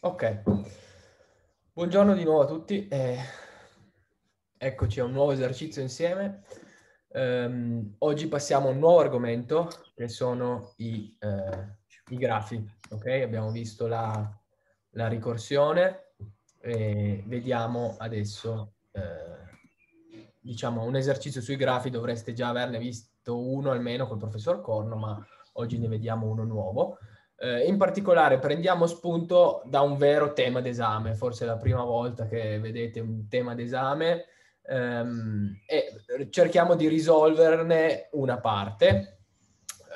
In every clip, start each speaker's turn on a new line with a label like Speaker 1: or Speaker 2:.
Speaker 1: Ok, buongiorno di nuovo a tutti. Eh, eccoci a un nuovo esercizio insieme. Um, oggi passiamo a un nuovo argomento che sono i, eh, i grafi. Okay? abbiamo visto la, la, ricorsione e vediamo adesso, eh, diciamo, un esercizio sui grafi. Dovreste già averne visto uno almeno col professor Corno, ma oggi ne vediamo uno nuovo. Eh, in particolare prendiamo spunto da un vero tema d'esame, forse è la prima volta che vedete un tema d'esame, ehm, e cerchiamo di risolverne una parte.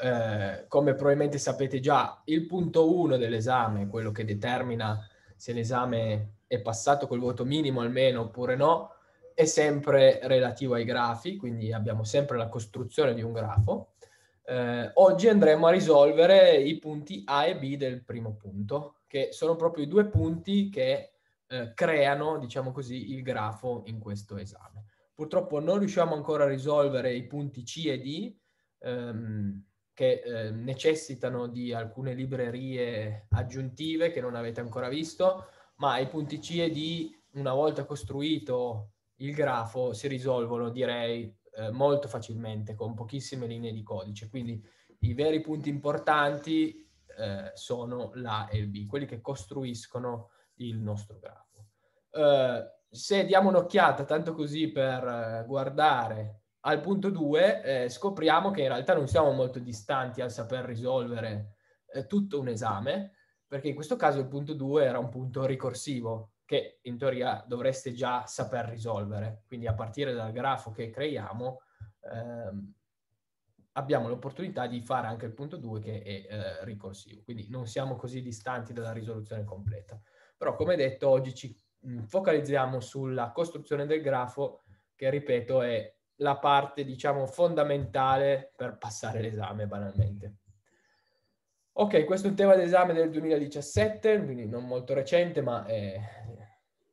Speaker 1: Eh, come probabilmente sapete già, il punto 1 dell'esame, quello che determina se l'esame è passato col voto minimo almeno oppure no, è sempre relativo ai grafi, quindi abbiamo sempre la costruzione di un grafo. Eh, oggi andremo a risolvere i punti A e B del primo punto, che sono proprio i due punti che eh, creano, diciamo così, il grafo in questo esame. Purtroppo non riusciamo ancora a risolvere i punti C e D, ehm, che eh, necessitano di alcune librerie aggiuntive che non avete ancora visto, ma i punti C e D, una volta costruito il grafo, si risolvono, direi, eh, molto facilmente con pochissime linee di codice. Quindi i veri punti importanti eh, sono l'A e il B, quelli che costruiscono il nostro grafo. Eh, se diamo un'occhiata, tanto così per eh, guardare al punto 2, eh, scopriamo che in realtà non siamo molto distanti al saper risolvere eh, tutto un esame, perché in questo caso il punto 2 era un punto ricorsivo, che in teoria dovreste già saper risolvere. Quindi a partire dal grafo che creiamo ehm, abbiamo l'opportunità di fare anche il punto 2 che è eh, ricorsivo. Quindi non siamo così distanti dalla risoluzione completa. Però come detto oggi ci mm, focalizziamo sulla costruzione del grafo che ripeto è la parte diciamo fondamentale per passare l'esame banalmente. Ok, questo è un tema d'esame del 2017, quindi non molto recente, ma è,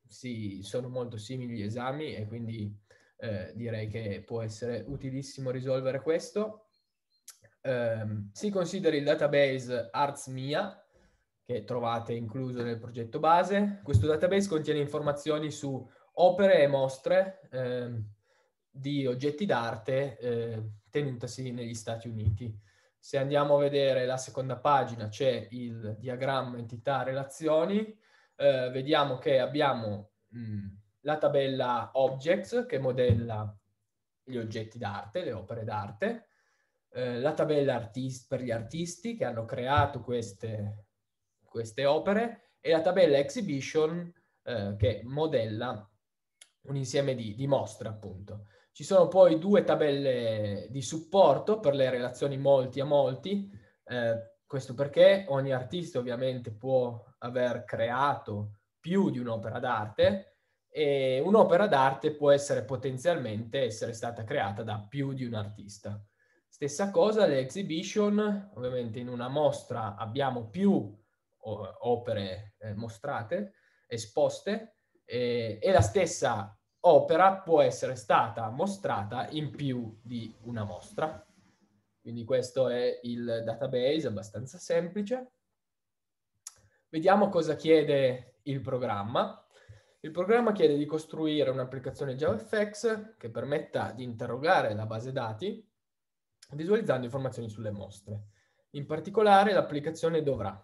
Speaker 1: sì, sono molto simili gli esami e quindi eh, direi che può essere utilissimo risolvere questo. Eh, si consideri il database ArtsMia, che trovate incluso nel progetto base. Questo database contiene informazioni su opere e mostre eh, di oggetti d'arte eh, tenutasi negli Stati Uniti. Se andiamo a vedere la seconda pagina c'è il diagramma entità relazioni, eh, vediamo che abbiamo mh, mm, la tabella Objects che modella gli oggetti d'arte, le opere d'arte, eh, la tabella artist, per gli artisti che hanno creato queste, queste opere e la tabella Exhibition eh, che modella un insieme di, di mostre appunto. Ci sono poi due tabelle di supporto per le relazioni molti a molti, eh, questo perché ogni artista ovviamente può aver creato più di un'opera d'arte e un'opera d'arte può essere potenzialmente essere stata creata da più di un artista. Stessa cosa le exhibition, ovviamente in una mostra abbiamo più opere eh, mostrate, esposte, eh, e la stessa opera può essere stata mostrata in più di una mostra. Quindi questo è il database, abbastanza semplice. Vediamo cosa chiede il programma. Il programma chiede di costruire un'applicazione JavaFX che permetta di interrogare la base dati visualizzando informazioni sulle mostre. In particolare l'applicazione dovrà,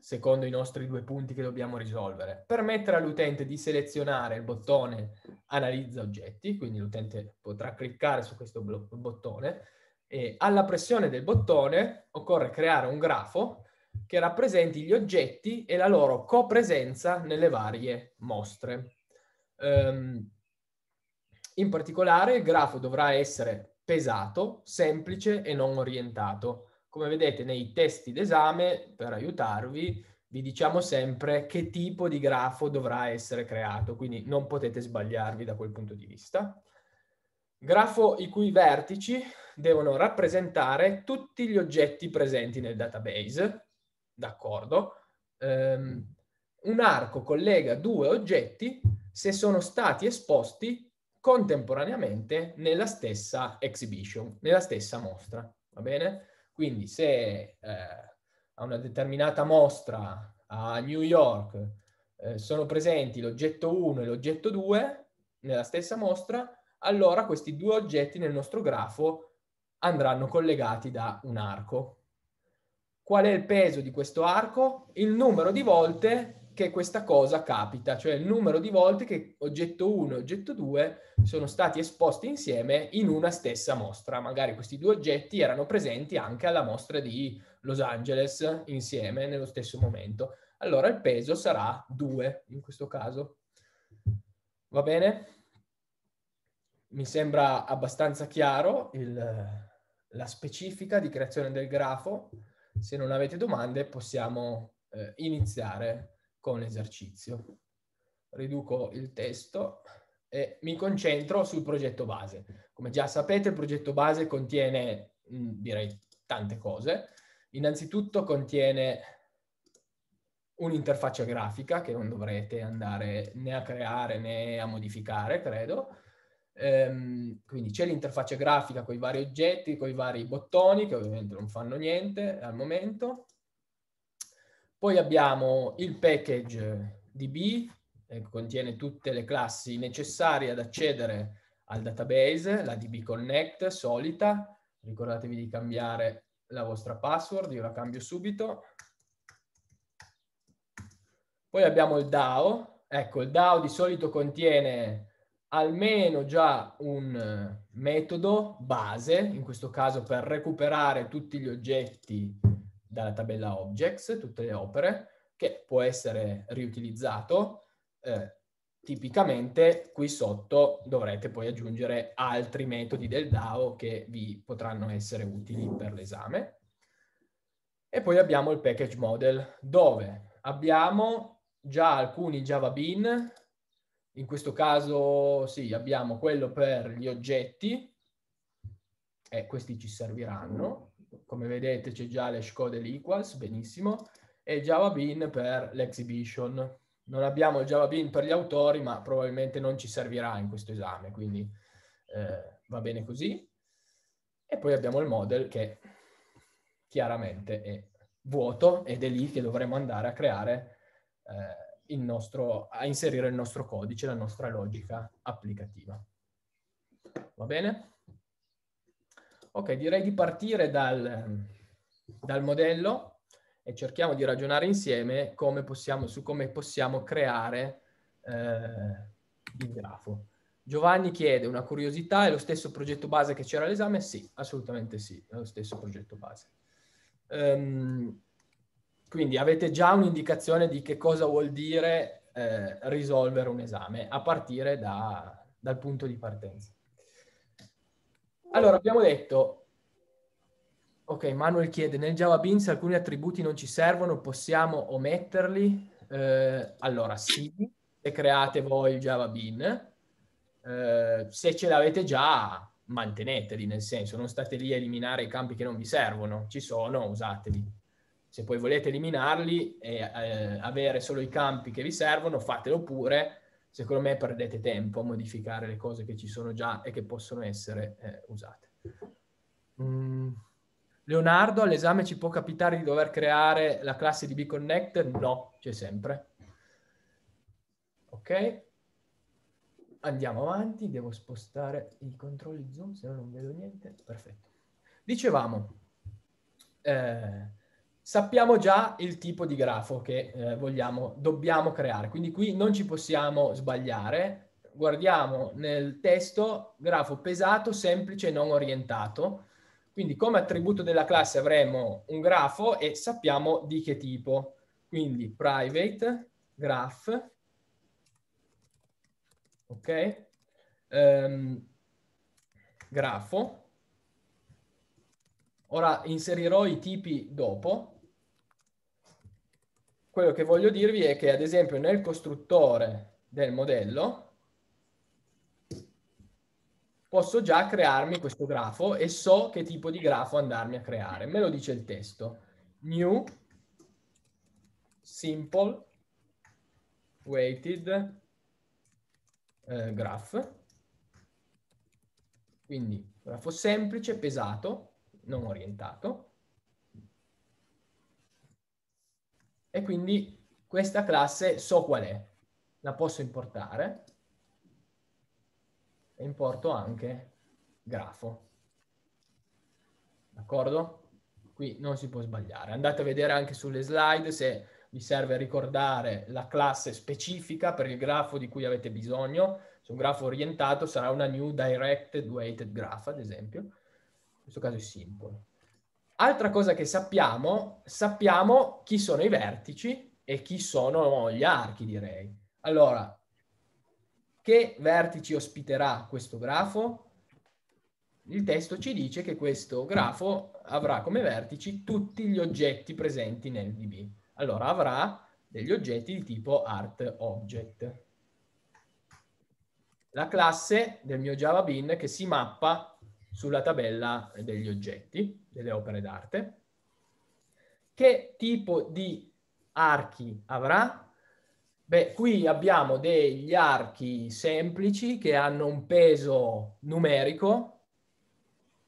Speaker 1: secondo i nostri due punti che dobbiamo risolvere, permettere all'utente di selezionare il bottone analizza oggetti, quindi l'utente potrà cliccare su questo bottone, e alla pressione del bottone occorre creare un grafo che rappresenti gli oggetti e la loro copresenza nelle varie mostre. Um, in particolare il grafo dovrà essere pesato, semplice e non orientato. Come vedete nei testi d'esame, per aiutarvi, vi diciamo sempre che tipo di grafo dovrà essere creato, quindi non potete sbagliarvi da quel punto di vista. Grafo i cui vertici devono rappresentare tutti gli oggetti presenti nel database, d'accordo? Um, un arco collega due oggetti se sono stati esposti contemporaneamente nella stessa exhibition, nella stessa mostra, va bene? Quindi se eh, a una determinata mostra a New York eh, sono presenti l'oggetto 1 e l'oggetto 2 nella stessa mostra, allora questi due oggetti nel nostro grafo andranno collegati da un arco, qual è il peso di questo arco, il numero di volte che questa cosa capita, cioè il numero di volte che oggetto 1 e oggetto 2 sono stati esposti insieme in una stessa mostra. Magari questi due oggetti erano presenti anche alla mostra di Los Angeles insieme nello stesso momento. Allora il peso sarà 2 in questo caso. Va bene? Mi sembra abbastanza chiaro il, la specifica di creazione del grafo se non avete domande possiamo eh, iniziare con l'esercizio. Riduco il testo e mi concentro sul progetto base. Come già sapete il progetto base contiene, mh, mm, direi, tante cose. Innanzitutto contiene un'interfaccia grafica che non dovrete andare né a creare né a modificare, credo, Ehm, quindi c'è l'interfaccia grafica con i vari oggetti, con i vari bottoni, che ovviamente non fanno niente al momento. Poi abbiamo il package DB, eh, che contiene tutte le classi necessarie ad accedere al database, la DB Connect solita. Ricordatevi di cambiare la vostra password, io la cambio subito. Poi abbiamo il DAO. Ecco, il DAO di solito contiene almeno già un eh, metodo base, in questo caso per recuperare tutti gli oggetti dalla tabella objects, tutte le opere, che può essere riutilizzato. Eh, tipicamente qui sotto dovrete poi aggiungere altri metodi del DAO che vi potranno essere utili per l'esame. E poi abbiamo il package model, dove abbiamo già alcuni Java Bean in questo caso sì, abbiamo quello per gli oggetti e questi ci serviranno. Come vedete c'è già l'hash code l'equals, benissimo, e Java Bean per l'exhibition. Non abbiamo il Java Bean per gli autori, ma probabilmente non ci servirà in questo esame, quindi eh, va bene così. E poi abbiamo il model che chiaramente è vuoto ed è lì che dovremo andare a creare eh, nostro, a inserire il nostro codice, la nostra logica applicativa. Va bene? Ok, direi di partire dal, dal modello e cerchiamo di ragionare insieme come possiamo, su come possiamo creare eh, il grafo. Giovanni chiede una curiosità, è lo stesso progetto base che c'era all'esame? Sì, assolutamente sì, è lo stesso progetto base. Um, quindi avete già un'indicazione di che cosa vuol dire eh, risolvere un esame a partire da, dal punto di partenza. Allora, abbiamo detto, ok, Manuel chiede, nel Java Beans alcuni attributi non ci servono, possiamo ometterli? Eh, allora, sì, se create voi il Java Bean, eh, se ce l'avete già, manteneteli, nel senso, non state lì a eliminare i campi che non vi servono, ci sono, usateli se poi volete eliminarli e eh, avere solo i campi che vi servono, fatelo pure. Secondo me perdete tempo a modificare le cose che ci sono già e che possono essere eh, usate. Mm. Leonardo, all'esame ci può capitare di dover creare la classe di BConnect? No, c'è sempre. Ok? Andiamo avanti, devo spostare i controlli zoom, se no non vedo niente. Perfetto. Dicevamo, eh, sappiamo già il tipo di grafo che eh, vogliamo, dobbiamo creare, quindi qui non ci possiamo sbagliare, guardiamo nel testo grafo pesato, semplice, e non orientato, quindi come attributo della classe avremo un grafo e sappiamo di che tipo, quindi private graph, ok, um, grafo, ora inserirò i tipi dopo, quello che voglio dirvi è che, ad esempio, nel costruttore del modello posso già crearmi questo grafo e so che tipo di grafo andarmi a creare. Me lo dice il testo. New, simple, weighted, eh, graph. Quindi grafo semplice, pesato, non orientato. e quindi questa classe so qual è, la posso importare e importo anche grafo. D'accordo? Qui non si può sbagliare. Andate a vedere anche sulle slide se vi serve ricordare la classe specifica per il grafo di cui avete bisogno. Se un grafo orientato sarà una new directed weighted graph, ad esempio. In questo caso è simple. Altra cosa che sappiamo, sappiamo chi sono i vertici e chi sono gli archi, direi. Allora, che vertici ospiterà questo grafo? Il testo ci dice che questo grafo avrà come vertici tutti gli oggetti presenti nel DB. Allora avrà degli oggetti di tipo art object. La classe del mio Java Bean che si mappa sulla tabella degli oggetti, delle opere d'arte. Che tipo di archi avrà? Beh, qui abbiamo degli archi semplici che hanno un peso numerico,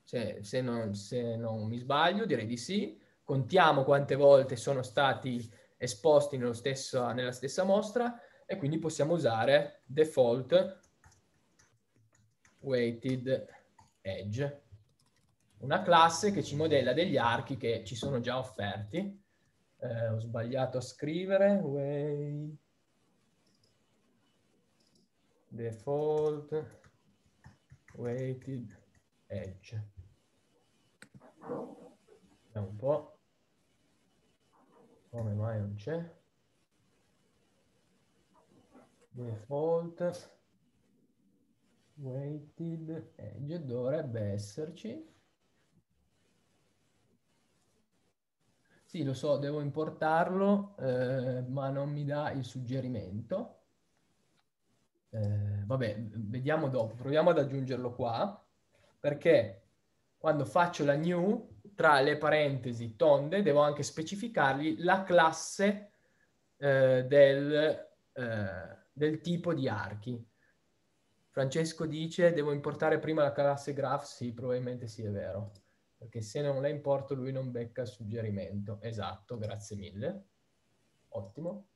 Speaker 1: se, se, non, se non mi sbaglio direi di sì, contiamo quante volte sono stati esposti stesso, nella stessa mostra e quindi possiamo usare default weighted edge, una classe che ci modella degli archi che ci sono già offerti. Eh, ho sbagliato a scrivere, way default weighted edge. Vediamo un po' come mai non c'è. Default Weighted edge dovrebbe esserci. Sì, lo so, devo importarlo, eh, ma non mi dà il suggerimento. Eh, vabbè, vediamo dopo, proviamo ad aggiungerlo qua, perché quando faccio la new, tra le parentesi tonde, devo anche specificargli la classe eh, del, eh, del tipo di archi. Francesco dice devo importare prima la classe graph, sì, probabilmente sì, è vero, perché se non la importo lui non becca il suggerimento. Esatto, grazie mille. Ottimo.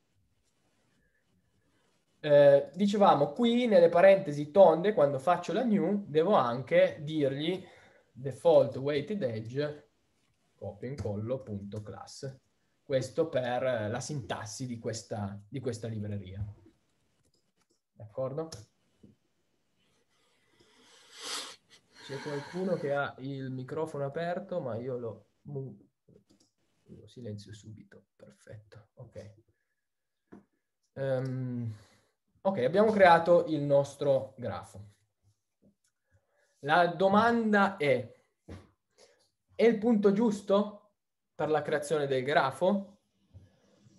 Speaker 1: Eh, dicevamo qui nelle parentesi tonde quando faccio la new devo anche dirgli default weighted edge copia e incollo questo per eh, la sintassi di questa, di questa libreria d'accordo? C'è qualcuno che ha il microfono aperto, ma io lo, lo silenzio subito. Perfetto, ok. Um, ok, abbiamo creato il nostro grafo. La domanda è, è il punto giusto per la creazione del grafo?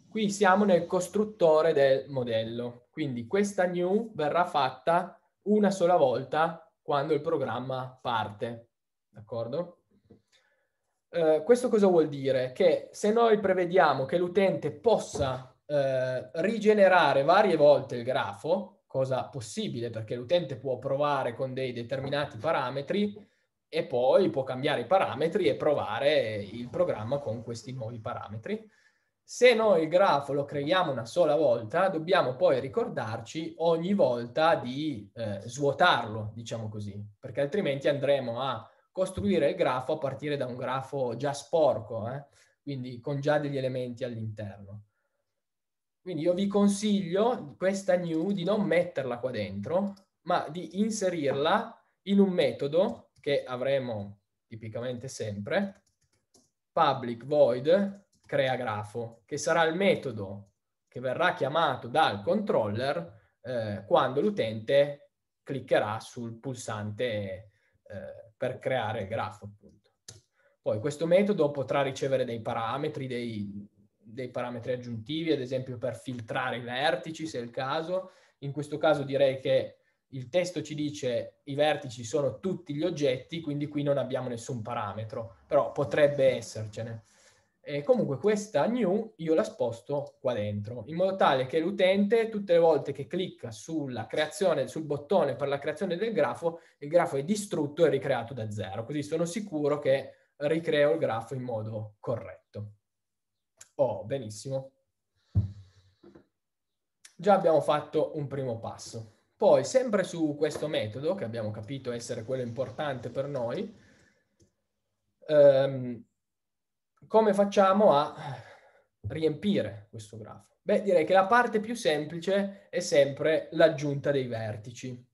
Speaker 1: Qui siamo nel costruttore del modello, quindi questa new verrà fatta una sola volta quando il programma parte, d'accordo? Eh, questo cosa vuol dire? Che se noi prevediamo che l'utente possa eh, rigenerare varie volte il grafo, cosa possibile perché l'utente può provare con dei determinati parametri e poi può cambiare i parametri e provare il programma con questi nuovi parametri, se noi il grafo lo creiamo una sola volta, dobbiamo poi ricordarci ogni volta di eh, svuotarlo, diciamo così, perché altrimenti andremo a costruire il grafo a partire da un grafo già sporco, eh? quindi con già degli elementi all'interno. Quindi io vi consiglio questa new di non metterla qua dentro, ma di inserirla in un metodo che avremo tipicamente sempre, public void crea grafo, che sarà il metodo che verrà chiamato dal controller eh, quando l'utente cliccherà sul pulsante eh, per creare il grafo. Appunto. Poi questo metodo potrà ricevere dei parametri, dei, dei parametri aggiuntivi, ad esempio per filtrare i vertici, se è il caso. In questo caso direi che il testo ci dice i vertici sono tutti gli oggetti, quindi qui non abbiamo nessun parametro, però potrebbe essercene. E comunque questa new io la sposto qua dentro, in modo tale che l'utente tutte le volte che clicca sulla creazione, sul bottone per la creazione del grafo, il grafo è distrutto e ricreato da zero, così sono sicuro che ricreo il grafo in modo corretto. Oh, benissimo. Già abbiamo fatto un primo passo. Poi, sempre su questo metodo, che abbiamo capito essere quello importante per noi, ehm, come facciamo a riempire questo grafo? Beh, direi che la parte più semplice è sempre l'aggiunta dei vertici.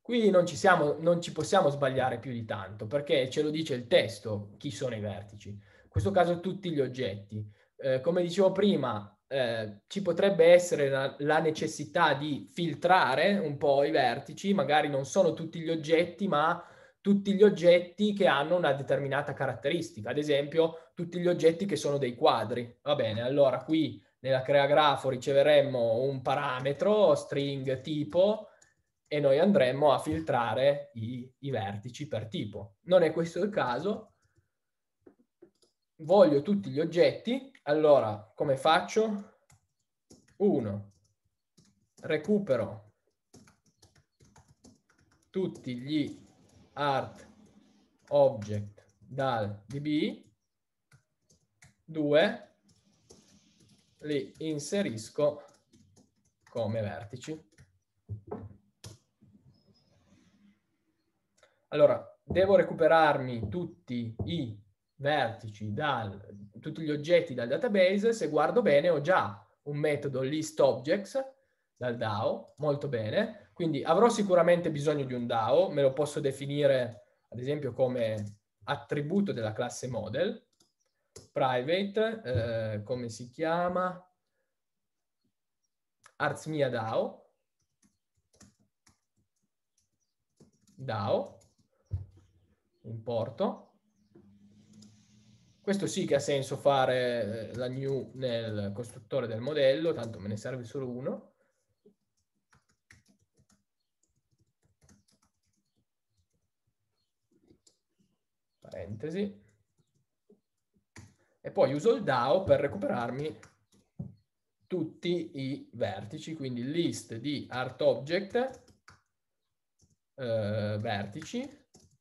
Speaker 1: Qui non ci, siamo, non ci possiamo sbagliare più di tanto, perché ce lo dice il testo chi sono i vertici. In questo caso tutti gli oggetti. Eh, come dicevo prima, eh, ci potrebbe essere la, la, necessità di filtrare un po' i vertici, magari non sono tutti gli oggetti, ma tutti gli oggetti che hanno una determinata caratteristica, ad esempio tutti gli oggetti che sono dei quadri. Va bene, allora qui nella creagrafo riceveremmo un parametro, string tipo, e noi andremo a filtrare i, i vertici per tipo. Non è questo il caso, voglio tutti gli oggetti, allora come faccio? 1. Recupero tutti gli art object dal DB. 2. Li inserisco come vertici. Allora, devo recuperarmi tutti i vertici, dal, tutti gli oggetti dal database, se guardo bene ho già un metodo listObjects dal DAO, molto bene, quindi avrò sicuramente bisogno di un DAO, me lo posso definire ad esempio come attributo della classe model, private, eh, come si chiama, ArtsMia DAO, DAO, importo, questo sì che ha senso fare eh, la new nel costruttore del modello, tanto me ne serve solo uno. Parentesi. E poi uso il DAO per recuperarmi tutti i vertici, quindi list di art object eh, vertici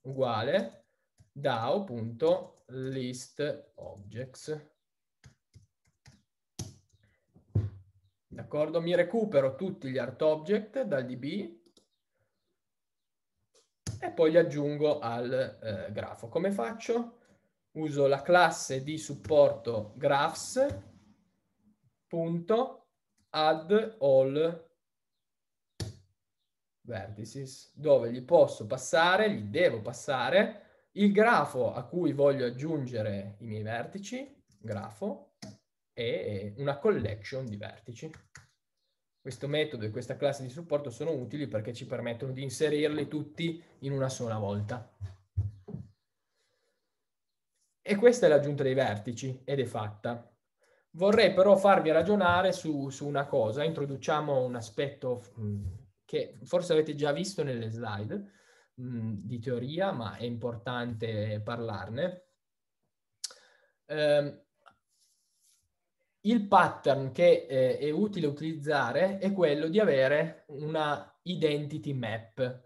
Speaker 1: uguale DAO.object list objects. D'accordo? Mi recupero tutti gli art object dal DB e poi li aggiungo al eh, grafo. Come faccio? Uso la classe di supporto all vertices, dove gli posso passare, gli devo passare il grafo a cui voglio aggiungere i miei vertici, grafo, è una collection di vertici. Questo metodo e questa classe di supporto sono utili perché ci permettono di inserirli tutti in una sola volta. E questa è l'aggiunta dei vertici ed è fatta. Vorrei però farvi ragionare su, su una cosa, introduciamo un aspetto mm, che forse avete già visto nelle slide, Mm, di teoria, ma è importante parlarne. Eh, il pattern che eh, è utile utilizzare è quello di avere una identity map.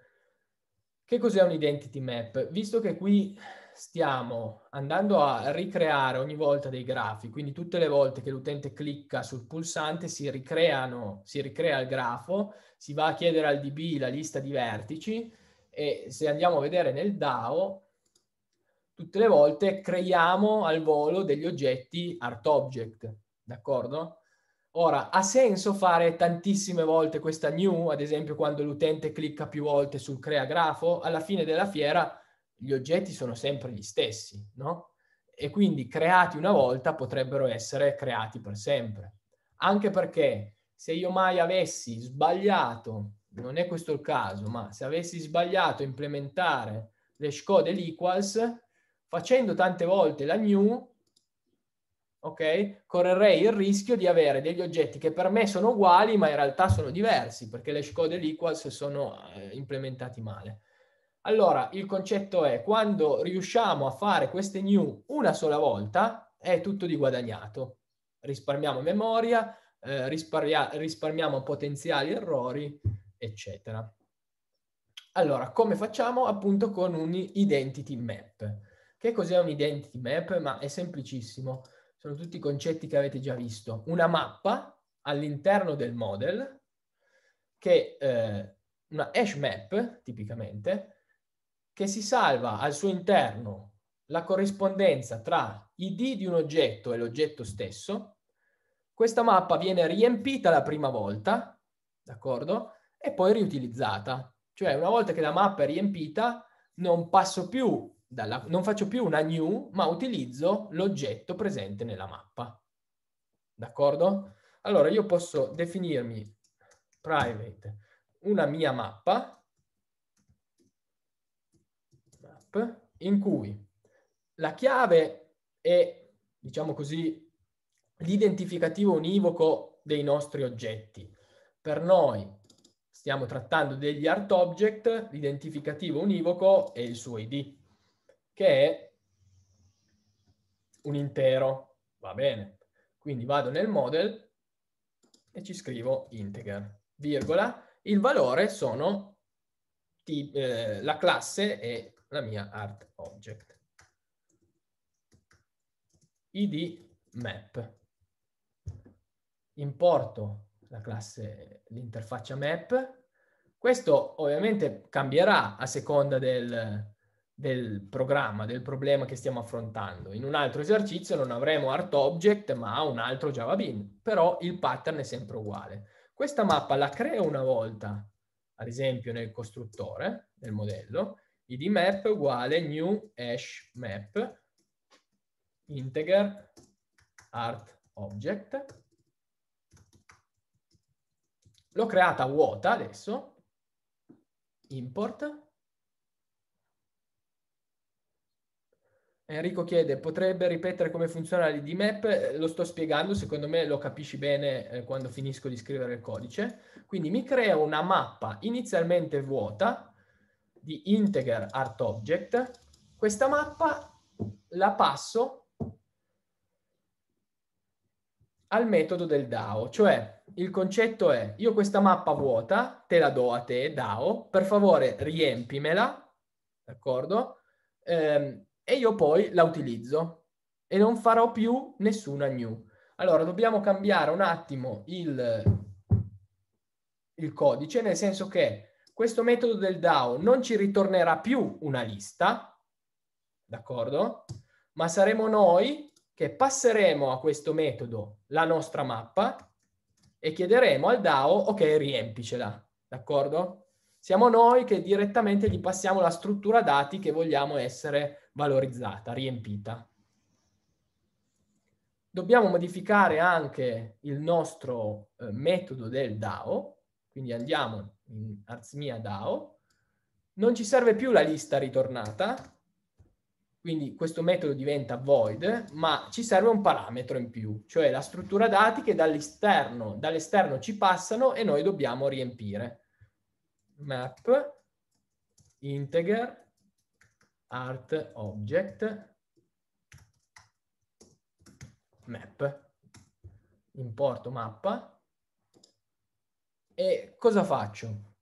Speaker 1: Che cos'è un identity map? Visto che qui stiamo andando a ricreare ogni volta dei grafi, quindi tutte le volte che l'utente clicca sul pulsante si, ricreano, si ricrea il grafo, si va a chiedere al DB la lista di vertici e se andiamo a vedere nel DAO, tutte le volte creiamo al volo degli oggetti art object, d'accordo? Ora, ha senso fare tantissime volte questa new, ad esempio quando l'utente clicca più volte sul crea grafo, alla fine della fiera gli oggetti sono sempre gli stessi, no? E quindi creati una volta potrebbero essere creati per sempre. Anche perché se io mai avessi sbagliato non è questo il caso, ma se avessi sbagliato a implementare le scode l'equals, facendo tante volte la new, ok, correrei il rischio di avere degli oggetti che per me sono uguali, ma in realtà sono diversi, perché le scode l'equals sono eh, implementati male. Allora, il concetto è, quando riusciamo a fare queste new una sola volta, è tutto di guadagnato. Risparmiamo memoria, eh, risparmia risparmiamo potenziali errori eccetera. Allora, come facciamo? Appunto con un identity map. Che cos'è un identity map? Ma è semplicissimo, sono tutti i concetti che avete già visto. Una mappa all'interno del model, che eh, una hash map, tipicamente, che si salva al suo interno la corrispondenza tra id di un oggetto e l'oggetto stesso. Questa mappa viene riempita la prima volta, d'accordo? e poi riutilizzata. Cioè una volta che la mappa è riempita non passo più, dalla, non faccio più una new, ma utilizzo l'oggetto presente nella mappa. D'accordo? Allora io posso definirmi private una mia mappa map, in cui la chiave è, diciamo così, l'identificativo univoco dei nostri oggetti. Per noi Stiamo trattando degli art object, l'identificativo univoco e il suo ID, che è un intero. Va bene. Quindi vado nel model e ci scrivo integer, virgola. Il valore sono eh, la classe e la mia art object. id map. Importo la classe, l'interfaccia map. Questo ovviamente cambierà a seconda del, del programma, del problema che stiamo affrontando. In un altro esercizio non avremo art object ma un altro Java Bean, però il pattern è sempre uguale. Questa mappa la creo una volta, ad esempio nel costruttore, nel modello, id map uguale new hash map integer art object L'ho creata vuota adesso, import. Enrico chiede, potrebbe ripetere come funziona l'ID map? Lo sto spiegando, secondo me lo capisci bene eh, quando finisco di scrivere il codice. Quindi mi creo una mappa inizialmente vuota di integer art object. Questa mappa la passo al metodo del DAO, cioè il concetto è io questa mappa vuota te la do a te DAO, per favore riempimela, d'accordo? Ehm, e io poi la utilizzo e non farò più nessuna new. Allora dobbiamo cambiare un attimo il, il codice, nel senso che questo metodo del DAO non ci ritornerà più una lista, d'accordo? Ma saremo noi che passeremo a questo metodo la nostra mappa e chiederemo al DAO, ok, riempicela, d'accordo? Siamo noi che direttamente gli passiamo la struttura dati che vogliamo essere valorizzata, riempita. Dobbiamo modificare anche il nostro eh, metodo del DAO, quindi andiamo in Arzmia DAO, non ci serve più la lista ritornata, quindi questo metodo diventa void, ma ci serve un parametro in più, cioè la struttura dati che dall'esterno, dall'esterno ci passano e noi dobbiamo riempire. Map integer art object map. Importo mappa. E cosa faccio?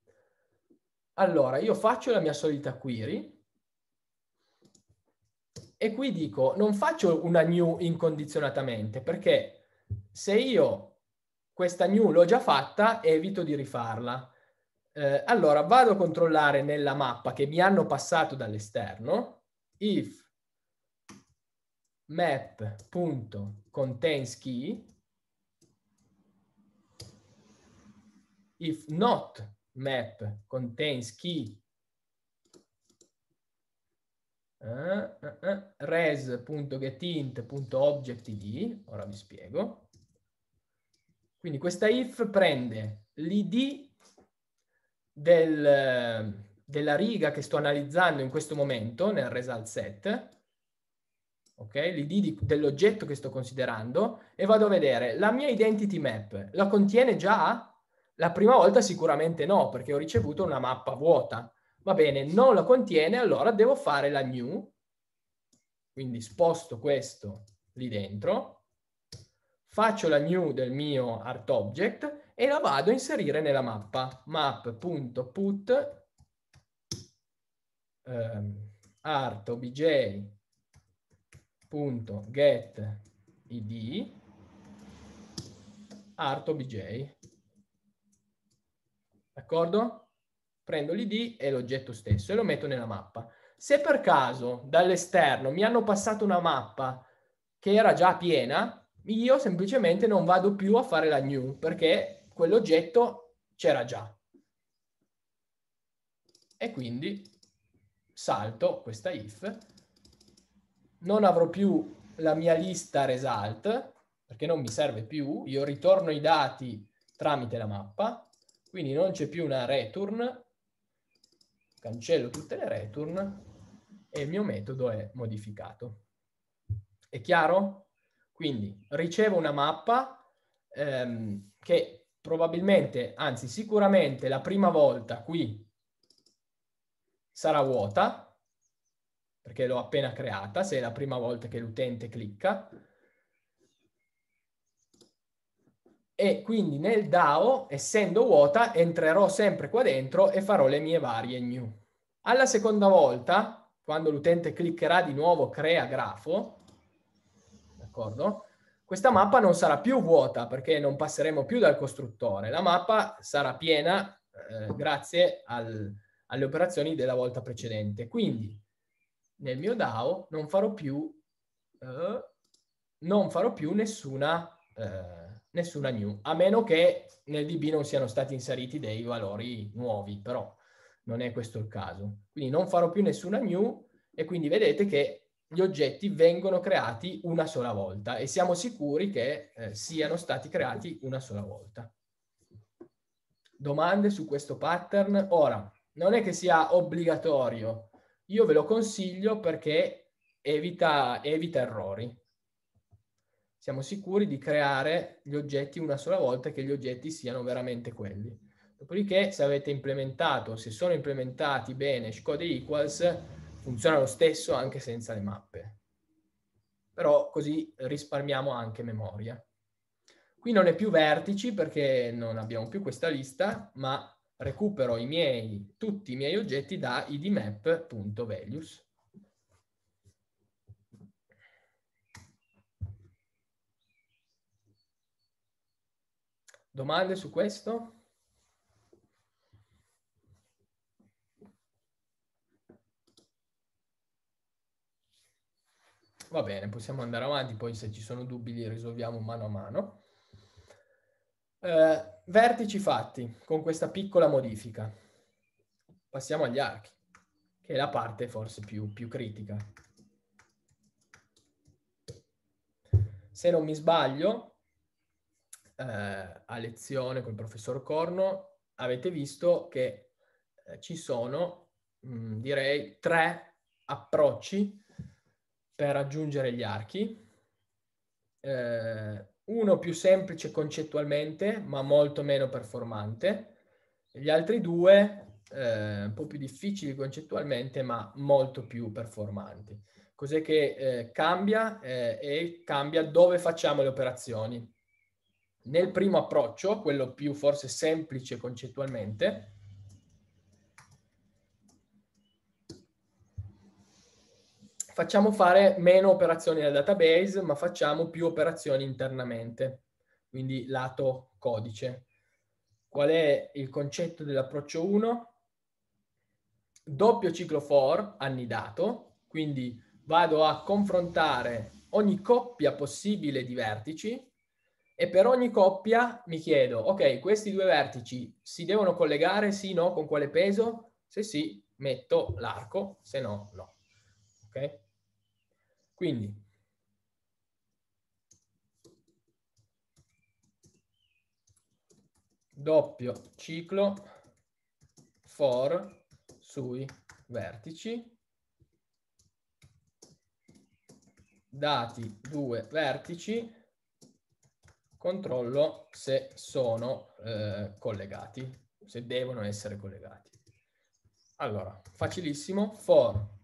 Speaker 1: Allora, io faccio la mia solita query e qui dico, non faccio una new incondizionatamente, perché se io questa new l'ho già fatta evito di rifarla, eh, allora vado a controllare nella mappa che mi hanno passato dall'esterno, if map.contains key, if not map contains key eh, eh, eh. res.getInt.objectID, ora vi spiego. Quindi questa if prende l'id del, della riga che sto analizzando in questo momento nel result set, ok? L'id dell'oggetto che sto considerando e vado a vedere la mia identity map, la contiene già? La prima volta sicuramente no, perché ho ricevuto una mappa vuota. Va bene, non la contiene, allora devo fare la new. Quindi sposto questo lì dentro, faccio la new del mio art object e la vado a inserire nella mappa. map.put ehm, art id art D'accordo? prendo l'id e l'oggetto stesso e lo metto nella mappa. Se per caso dall'esterno mi hanno passato una mappa che era già piena, io semplicemente non vado più a fare la new perché quell'oggetto c'era già. E quindi salto questa if, non avrò più la mia lista result perché non mi serve più, io ritorno i dati tramite la mappa, quindi non c'è più una return cancello tutte le return e il mio metodo è modificato. È chiaro? Quindi ricevo una mappa ehm, che probabilmente, anzi sicuramente la prima volta qui sarà vuota, perché l'ho appena creata, se è la prima volta che l'utente clicca, e quindi nel DAO, essendo vuota, entrerò sempre qua dentro e farò le mie varie new. Alla seconda volta, quando l'utente cliccherà di nuovo crea grafo, d'accordo? Questa mappa non sarà più vuota perché non passeremo più dal costruttore. La mappa sarà piena eh, grazie al, alle operazioni della volta precedente. Quindi nel mio DAO non farò più, eh, non farò più nessuna... Eh, nessuna new, a meno che nel DB non siano stati inseriti dei valori nuovi, però non è questo il caso. Quindi non farò più nessuna new e quindi vedete che gli oggetti vengono creati una sola volta e siamo sicuri che eh, siano stati creati una sola volta. Domande su questo pattern? Ora, non è che sia obbligatorio, io ve lo consiglio perché evita, evita errori siamo sicuri di creare gli oggetti una sola volta e che gli oggetti siano veramente quelli. Dopodiché se avete implementato, se sono implementati bene Scode Equals, funziona lo stesso anche senza le mappe. Però così risparmiamo anche memoria. Qui non è più vertici perché non abbiamo più questa lista, ma recupero i miei, tutti i miei oggetti da idmap.values. Domande su questo? Va bene, possiamo andare avanti, poi se ci sono dubbi li risolviamo mano a mano. Eh, vertici fatti con questa piccola modifica. Passiamo agli archi, che è la parte forse più, più critica. Se non mi sbaglio, eh, a lezione con il professor Corno avete visto che eh, ci sono, mh, mm, direi, tre approcci per raggiungere gli archi. Eh, uno più semplice concettualmente, ma molto meno performante. Gli altri due eh, un po' più difficili concettualmente, ma molto più performanti. Cos'è che eh, cambia eh, e cambia dove facciamo le operazioni? nel primo approccio, quello più forse semplice concettualmente, facciamo fare meno operazioni nel database, ma facciamo più operazioni internamente, quindi lato codice. Qual è il concetto dell'approccio 1? Doppio ciclo for annidato, quindi vado a confrontare ogni coppia possibile di vertici e per ogni coppia mi chiedo, ok, questi due vertici si devono collegare, sì, no, con quale peso? Se sì, metto l'arco, se no, no. Ok? Quindi, doppio ciclo for sui vertici dati due vertici controllo se sono eh, collegati, se devono essere collegati. Allora, facilissimo, for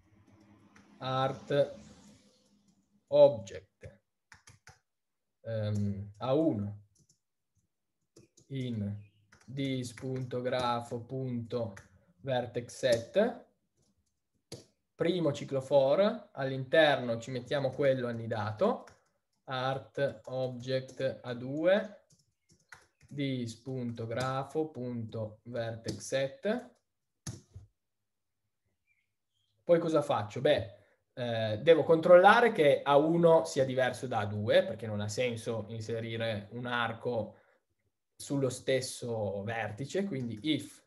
Speaker 1: art object um, ehm, A1 in dis.grafo.vertex set primo ciclo for all'interno ci mettiamo quello annidato art object a2 dis.grafo.vertexset. Poi cosa faccio? Beh, eh, devo controllare che A1 sia diverso da A2, perché non ha senso inserire un arco sullo stesso vertice, quindi if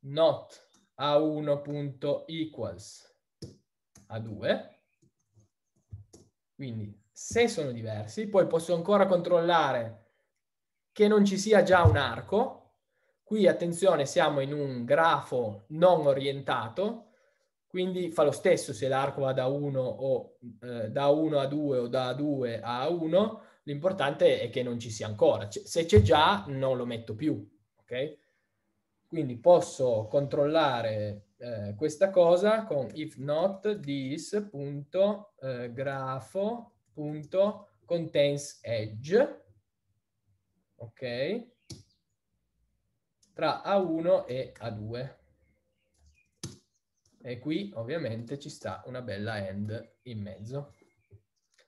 Speaker 1: not a1.equals a2, quindi se sono diversi, poi posso ancora controllare che non ci sia già un arco. Qui attenzione, siamo in un grafo non orientato, quindi fa lo stesso se l'arco va da 1 o eh, da 1 a 2 o da 2 a 1, l'importante è che non ci sia ancora. C- se c'è già non lo metto più, ok? Quindi posso controllare eh, questa cosa con if not this.grafo punto contains edge ok tra A1 e A2 e qui ovviamente ci sta una bella end in mezzo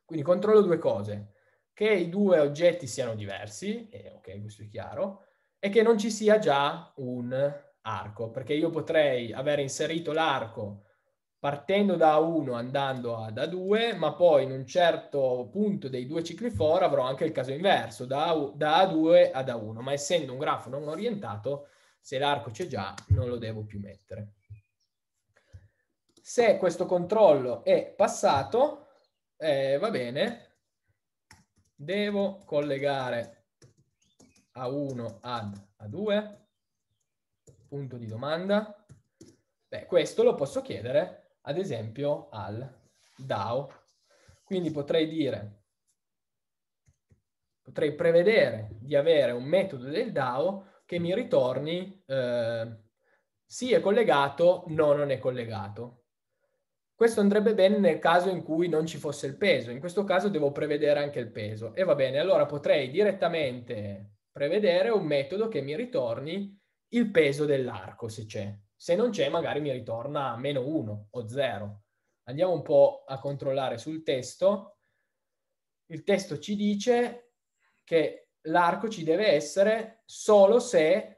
Speaker 1: quindi controllo due cose che i due oggetti siano diversi eh, ok questo è chiaro e che non ci sia già un arco perché io potrei aver inserito l'arco partendo da a 1 andando a, da 2, ma poi in un certo punto dei due cicli for avrò anche il caso inverso, da, da A2 ad A1, ma essendo un grafo non orientato, se l'arco c'è già non lo devo più mettere. Se questo controllo è passato, eh, va bene, devo collegare A1 ad A2, punto di domanda. Beh, questo lo posso chiedere ad esempio al DAO. Quindi potrei dire, potrei prevedere di avere un metodo del DAO che mi ritorni eh, sì è collegato, no non è collegato. Questo andrebbe bene nel caso in cui non ci fosse il peso, in questo caso devo prevedere anche il peso. E va bene, allora potrei direttamente prevedere un metodo che mi ritorni il peso dell'arco se c'è. Se non c'è, magari mi ritorna meno 1 o 0. Andiamo un po' a controllare sul testo. Il testo ci dice che l'arco ci deve essere solo se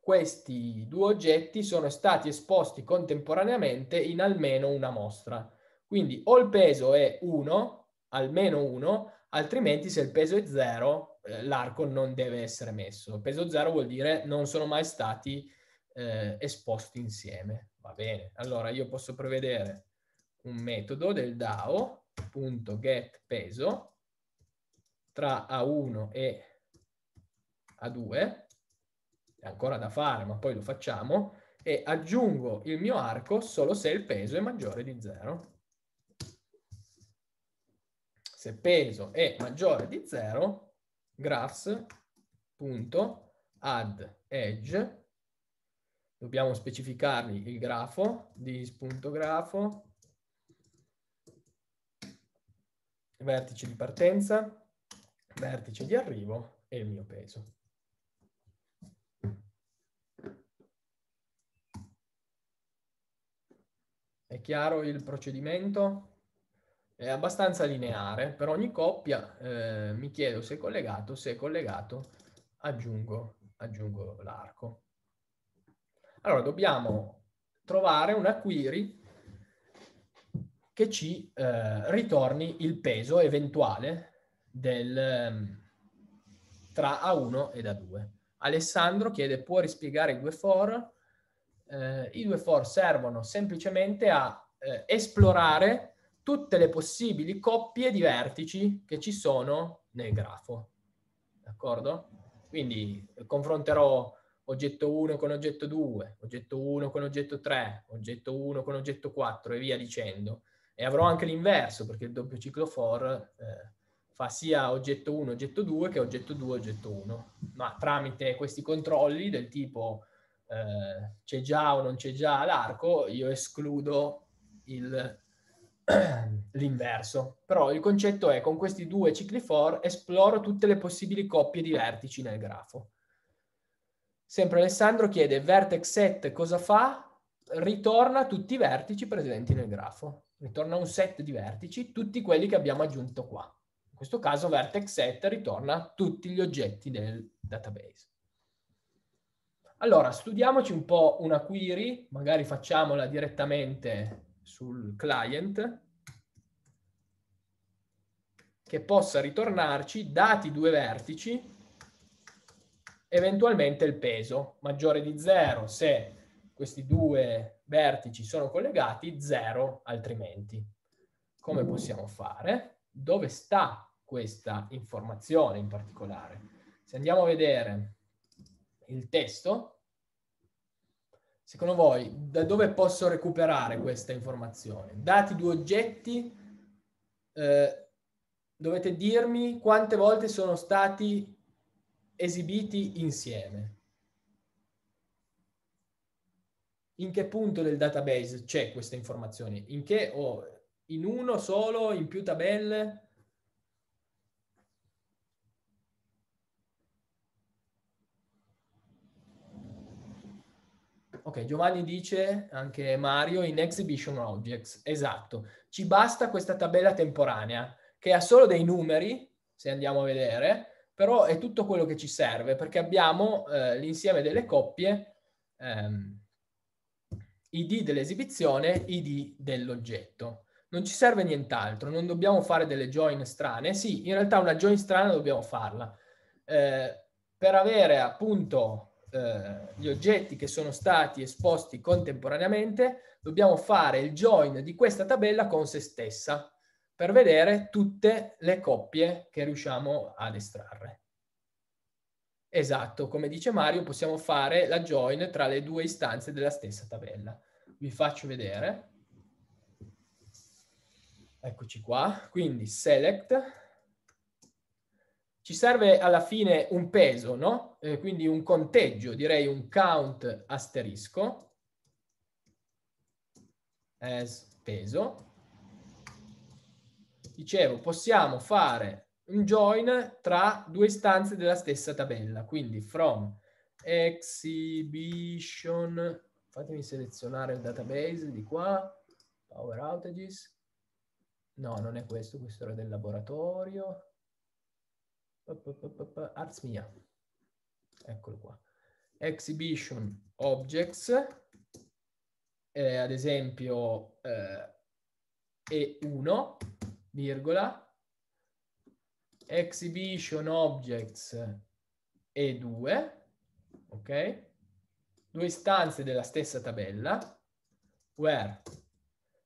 Speaker 1: questi due oggetti sono stati esposti contemporaneamente in almeno una mostra. Quindi o il peso è 1, almeno 1, altrimenti se il peso è 0 eh, l'arco non deve essere messo. Peso 0 vuol dire non sono mai stati eh, esposti insieme. Va bene, allora io posso prevedere un metodo del DAO.getPeso tra A1 e A2, è ancora da fare ma poi lo facciamo, e aggiungo il mio arco solo se il peso è maggiore di 0. Se peso è maggiore di 0, graphs.addEdge dobbiamo specificargli il grafo, dis.grafo, vertice di partenza, vertice di arrivo e il mio peso. È chiaro il procedimento? È abbastanza lineare, per ogni coppia eh, mi chiedo se è collegato, se è collegato aggiungo, aggiungo l'arco. Allora dobbiamo trovare una query che ci eh, ritorni il peso eventuale del, ehm, tra A1 ed A2. Alessandro chiede può rispiegare i due for? Eh, I due for servono semplicemente a eh, esplorare tutte le possibili coppie di vertici che ci sono nel grafo. D'accordo? Quindi eh, confronterò oggetto 1 con oggetto 2, oggetto 1 con oggetto 3, oggetto 1 con oggetto 4 e via dicendo. E avrò anche l'inverso perché il doppio ciclo for eh, fa sia oggetto 1, oggetto 2 che oggetto 2, oggetto 1. Ma tramite questi controlli del tipo eh, c'è già o non c'è già l'arco, io escludo il, l'inverso. Però il concetto è con questi due cicli for esploro tutte le possibili coppie di vertici nel grafo. Sempre Alessandro chiede vertex set cosa fa? Ritorna tutti i vertici presenti nel grafo. Ritorna un set di vertici, tutti quelli che abbiamo aggiunto qua. In questo caso vertex set ritorna tutti gli oggetti del database. Allora, studiamoci un po' una query, magari facciamola direttamente sul client, che possa ritornarci dati due vertici eventualmente il peso maggiore di 0 se questi due vertici sono collegati, 0 altrimenti. Come possiamo fare? Dove sta questa informazione in particolare? Se andiamo a vedere il testo, secondo voi da dove posso recuperare questa informazione? Dati due oggetti, eh, dovete dirmi quante volte sono stati esibiti insieme. In che punto del database c'è questa informazione? In che o oh, in uno solo, in più tabelle? ok, Giovanni dice anche Mario in Exhibition Objects, esatto. Ci basta questa tabella temporanea che ha solo dei numeri, se andiamo a vedere, però è tutto quello che ci serve perché abbiamo eh, l'insieme delle coppie, ehm, id dell'esibizione, id dell'oggetto. Non ci serve nient'altro, non dobbiamo fare delle join strane. Sì, in realtà una join strana dobbiamo farla. Eh, per avere appunto eh, gli oggetti che sono stati esposti contemporaneamente, dobbiamo fare il join di questa tabella con se stessa per vedere tutte le coppie che riusciamo ad estrarre. Esatto, come dice Mario, possiamo fare la join tra le due istanze della stessa tabella. Vi faccio vedere. Eccoci qua. Quindi select. Ci serve alla fine un peso, no? Eh, quindi un conteggio, direi un count asterisco as peso dicevo, possiamo fare un join tra due istanze della stessa tabella, quindi from exhibition, fatemi selezionare il database di qua, power outages, no non è questo, questo era del laboratorio, arts mia, eccolo qua, exhibition objects, eh, ad esempio eh, E1, virgola, exhibition objects e 2, ok? Due istanze della stessa tabella, where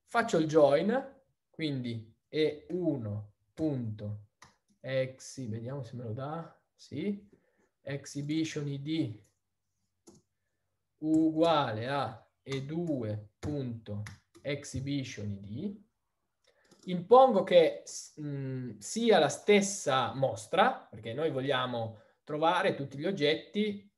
Speaker 1: faccio il join, quindi e1.exi, vediamo se me lo dà, sì, exhibition id uguale a e2.exhibition id, impongo che mh, mhmm, sia la stessa mostra, perché noi vogliamo trovare tutti gli oggetti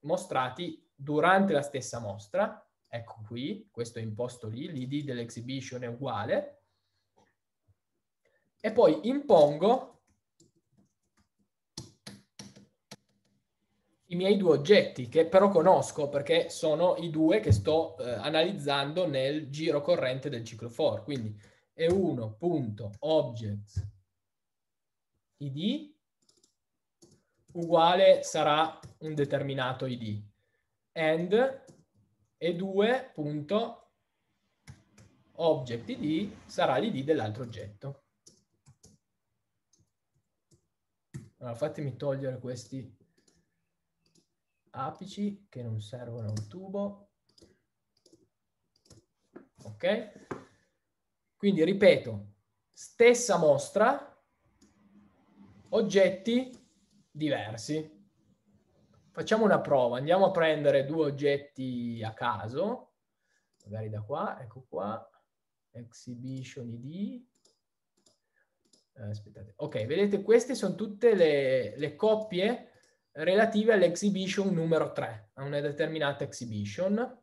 Speaker 1: mostrati durante la stessa mostra. Ecco qui, questo è imposto lì, l'ID dell'exhibition è uguale. E poi impongo i miei due oggetti, che però conosco perché sono i due che sto eh, analizzando nel giro corrente del ciclo for. Quindi è 1.object id uguale sarà un determinato id and e 2.object id sarà l'id dell'altro oggetto. Allora, fatemi togliere questi apici che non servono a un tubo. Ok? Quindi, ripeto, stessa mostra, oggetti diversi. Facciamo una prova, andiamo a prendere due oggetti a caso, magari da qua, ecco qua, exhibition ID. Eh, aspettate, ok, vedete queste sono tutte le, le coppie relative all'exhibition numero 3, a una determinata exhibition.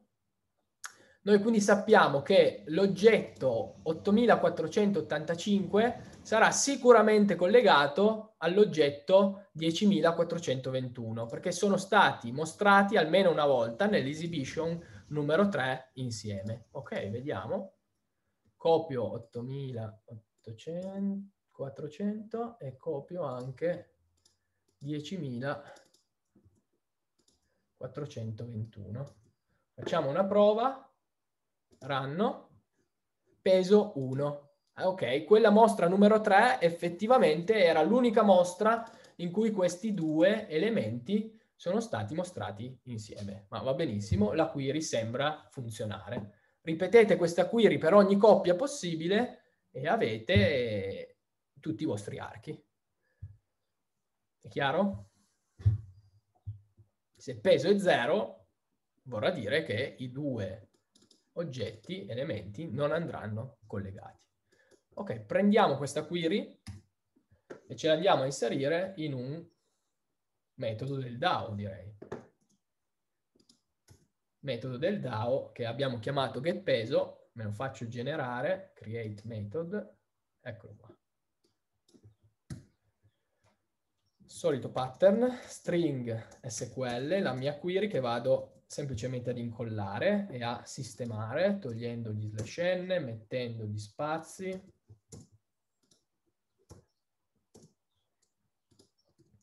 Speaker 1: Noi quindi sappiamo che l'oggetto 8485 sarà sicuramente collegato all'oggetto 10421 perché sono stati mostrati almeno una volta nell'esibition numero 3 insieme. Ok, vediamo. Copio 8400 e copio anche 10421. Facciamo una prova ranno, peso 1. Ah, ok, quella mostra numero 3 effettivamente era l'unica mostra in cui questi due elementi sono stati mostrati insieme. Ma va benissimo, la query sembra funzionare. Ripetete questa query per ogni coppia possibile e avete tutti i vostri archi. È chiaro? Se peso è 0 vorrà dire che i due oggetti, elementi non andranno collegati. Ok, prendiamo questa query e ce l'andiamo a inserire in un metodo del DAO, direi. Metodo del DAO che abbiamo chiamato getPeso, me lo faccio generare, create method, eccolo qua. Solito pattern, string SQL, la mia query che vado semplicemente ad incollare e a sistemare, togliendo gli slash n, mettendo gli spazi,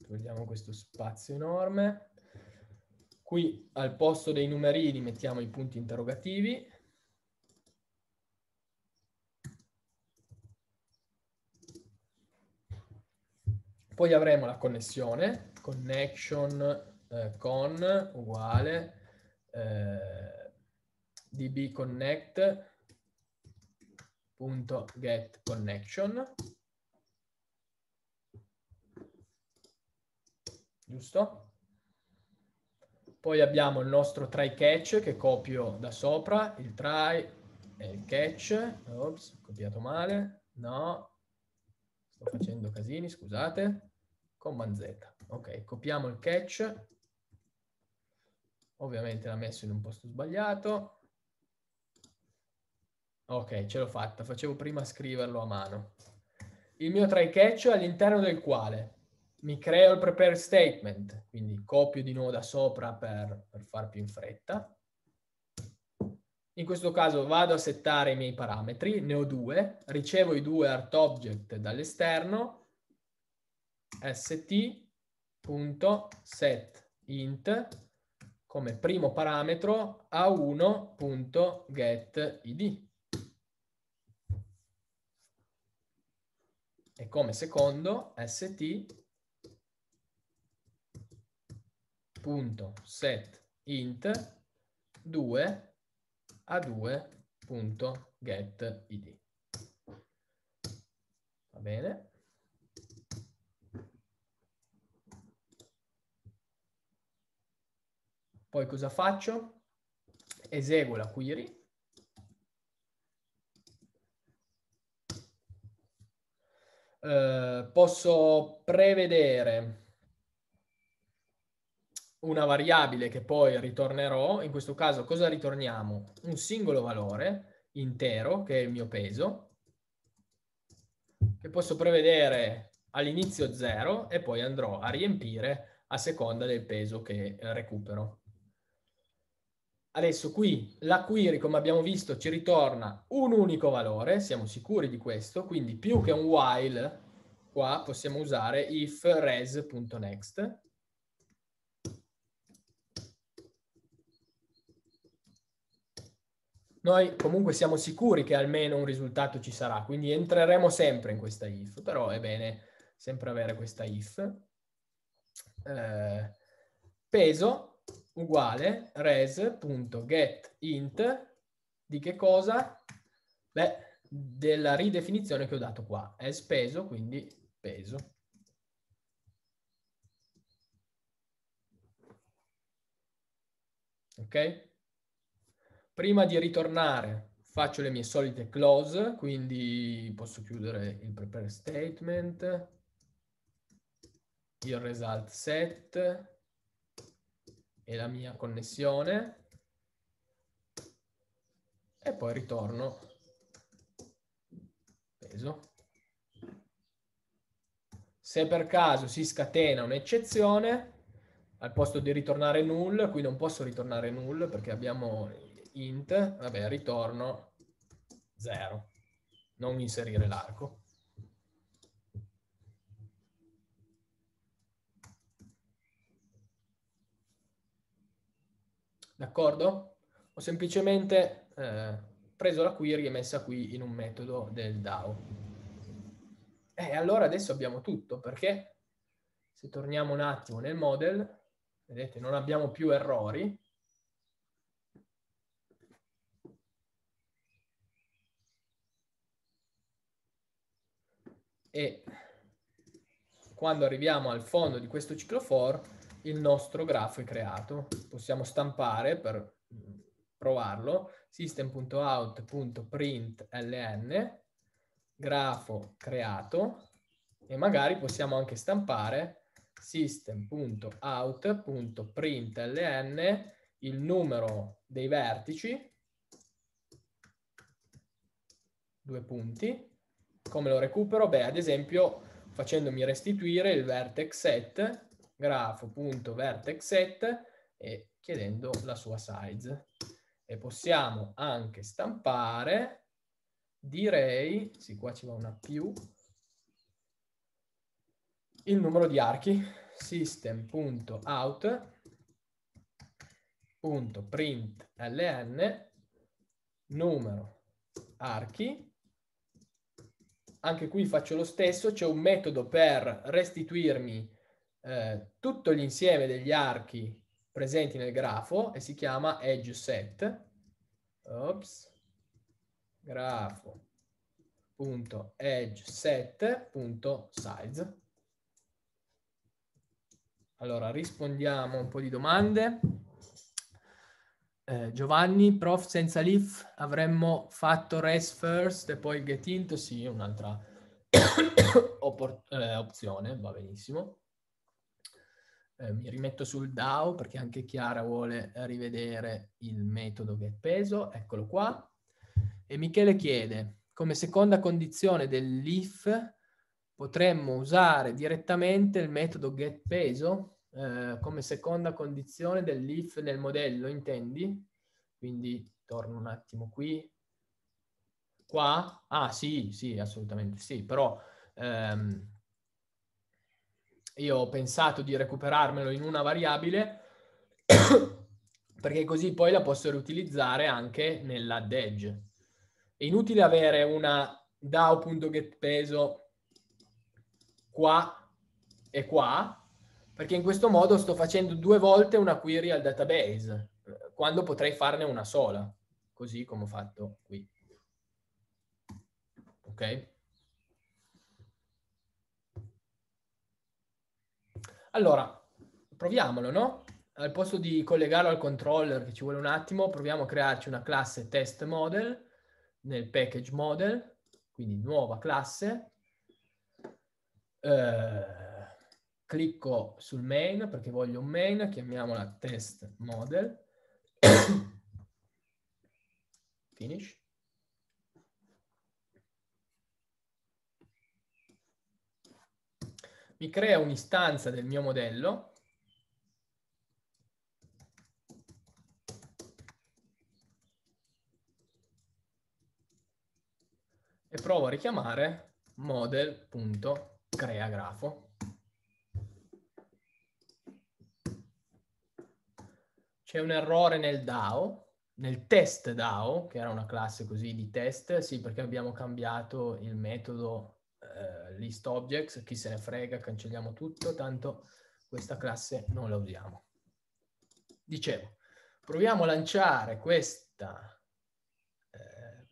Speaker 1: togliamo questo spazio enorme. Qui al posto dei numerini mettiamo i punti interrogativi. Poi avremo la connessione, connection eh, con uguale eh, dbconnect.getConnection, giusto? Poi abbiamo il nostro try catch che copio da sopra, il try e il catch. Ops, ho copiato male. No, sto facendo casini, scusate. Command Z. Ok, copiamo il catch Ovviamente l'ha messo in un posto sbagliato. Ok, ce l'ho fatta. Facevo prima scriverlo a mano. Il mio try catch all'interno del quale mi creo il prepare statement, quindi copio di nuovo da sopra per, per far più in fretta. In questo caso vado a settare i miei parametri, ne ho due, ricevo i due art object dall'esterno, st.setInt come primo parametro a1.getID e come secondo st.setInt 2 a2.getID. Va bene? Poi cosa faccio? Eseguo la query. Eh, posso prevedere una variabile che poi ritornerò, in questo caso cosa ritorniamo? Un singolo valore intero, che è il mio peso, che posso prevedere all'inizio 0 e poi andrò a riempire a seconda del peso che recupero. Adesso qui la query, come abbiamo visto, ci ritorna un unico valore, siamo sicuri di questo, quindi più che un while, qua possiamo usare if res.next. Noi comunque siamo sicuri che almeno un risultato ci sarà, quindi entreremo sempre in questa if, però è bene sempre avere questa if. Eh, peso, uguale res.getInt di che cosa? Beh, della ridefinizione che ho dato qua. È speso, quindi peso. Ok? Prima di ritornare faccio le mie solite close, quindi posso chiudere il prepare statement, il result set, e la mia connessione e poi ritorno peso. Se per caso si scatena un'eccezione, al posto di ritornare null, qui non posso ritornare null perché abbiamo int, vabbè, ritorno 0, non inserire l'arco. d'accordo? Ho semplicemente eh, preso la query e messa qui in un metodo del DAO. E eh, allora adesso abbiamo tutto, perché se torniamo un attimo nel model, vedete, non abbiamo più errori, e quando arriviamo al fondo di questo ciclo for il nostro grafo è creato. Possiamo stampare per mm, provarlo system.out.println grafo creato e magari possiamo anche stampare system.out.println il numero dei vertici due punti come lo recupero? Beh ad esempio facendomi restituire il vertex set grafo.vertexset e chiedendo la sua size. E possiamo anche stampare, direi, sì qua ci va una più, il numero di archi, system.out.println numero archi anche qui faccio lo stesso, c'è un metodo per restituirmi eh, tutto l'insieme degli archi presenti nel grafo e si chiama edge set. Ops. Grafo edgeset.size. Allora, rispondiamo un po' di domande. Eh, Giovanni, prof, senza leaf avremmo fatto res first e poi get int? Sì, un'altra eh, opzione, va benissimo eh, mi rimetto sul DAO perché anche Chiara vuole rivedere il metodo get peso, eccolo qua. E Michele chiede, come seconda condizione dell'if potremmo usare direttamente il metodo get peso eh, come seconda condizione dell'if nel modello, intendi? Quindi torno un attimo qui. Qua? Ah sì, sì, assolutamente sì, però ehm, io ho pensato di recuperarmelo in una variabile perché così poi la posso riutilizzare anche nella edge. È inutile avere una DAO.getPeso qua e qua, perché in questo modo sto facendo due volte una query al database, quando potrei farne una sola, così come ho fatto qui. Ok? Allora, proviamolo, no? Al posto di collegarlo al controller, che ci vuole un attimo, proviamo a crearci una classe test model nel package model, quindi nuova classe. Eh, clicco sul main perché voglio un main, chiamiamola test model, finish. mi crea un'istanza del mio modello e provo a richiamare model.creagrafo. C'è un errore nel DAO, nel test DAO, che era una classe così di test, sì perché abbiamo cambiato il metodo eh, list objects, chi se ne frega, cancelliamo tutto, tanto questa classe non la usiamo. Dicevo, proviamo a lanciare questa eh,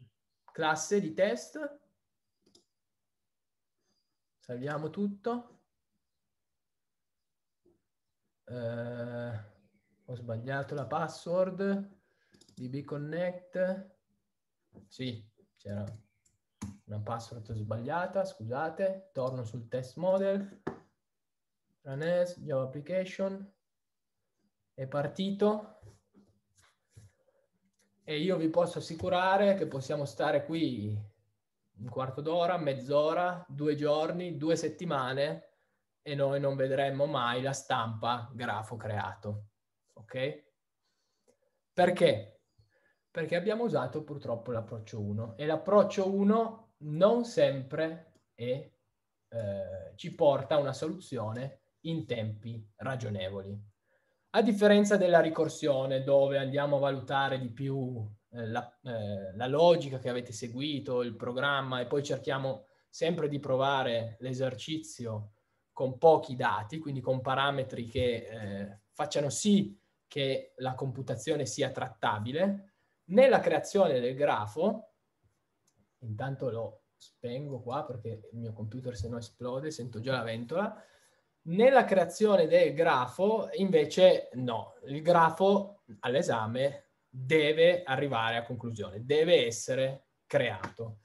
Speaker 1: classe di test, salviamo tutto, eh, ho sbagliato la password, dbconnect, sì, c'era una password sbagliata, scusate, torno sul test model, runes, Java application, è partito e io vi posso assicurare che possiamo stare qui un quarto d'ora, mezz'ora, due giorni, due settimane e noi non vedremo mai la stampa grafo creato. Ok? Perché? Perché abbiamo usato purtroppo l'approccio 1 e l'approccio 1 non sempre è, eh, ci porta a una soluzione in tempi ragionevoli. A differenza della ricorsione, dove andiamo a valutare di più eh, la, eh, la logica che avete seguito, il programma, e poi cerchiamo sempre di provare l'esercizio con pochi dati, quindi con parametri che eh, facciano sì che la computazione sia trattabile. Nella creazione del grafo intanto lo spengo qua perché il mio computer se no esplode, sento già la ventola. Nella creazione del grafo invece no, il grafo all'esame deve arrivare a conclusione, deve essere creato.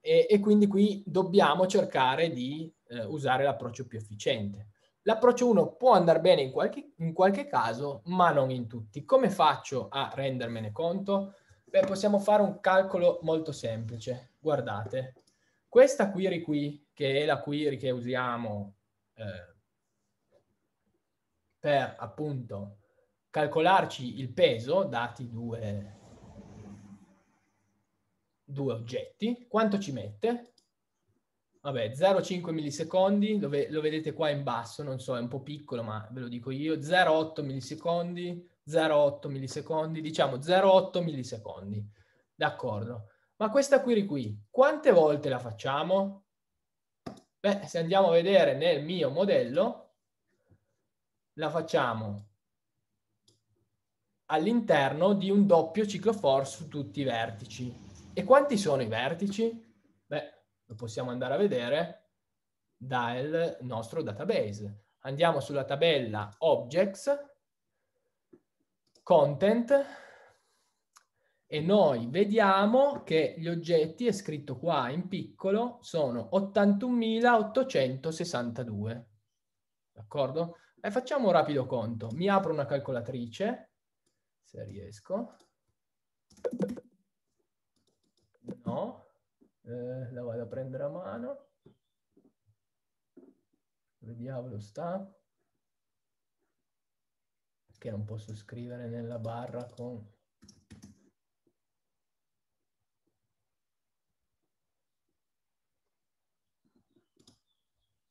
Speaker 1: E, e quindi qui dobbiamo cercare di eh, usare l'approccio più efficiente. L'approccio 1 può andare bene in qualche, in qualche caso, ma non in tutti. Come faccio a rendermene conto? beh, possiamo fare un calcolo molto semplice. Guardate, questa query qui, che è la query che usiamo eh, per appunto calcolarci il peso, dati due, due oggetti, quanto ci mette? Vabbè, 0,5 millisecondi, lo, ve lo vedete qua in basso, non so, è un po' piccolo, ma ve lo dico io, 0,8 millisecondi, 0,8 millisecondi, diciamo 0,8 millisecondi. D'accordo. Ma questa query qui, quante volte la facciamo? Beh, se andiamo a vedere nel mio modello, la facciamo all'interno di un doppio ciclo for su tutti i vertici. E quanti sono i vertici? Beh, lo possiamo andare a vedere dal nostro database. Andiamo sulla tabella Objects, content e noi vediamo che gli oggetti, è scritto qua in piccolo, sono 81.862. D'accordo? E facciamo un rapido conto. Mi apro una calcolatrice, se riesco. No, eh, la vado a prendere a mano. Dove diavolo sta? che non posso scrivere nella barra con...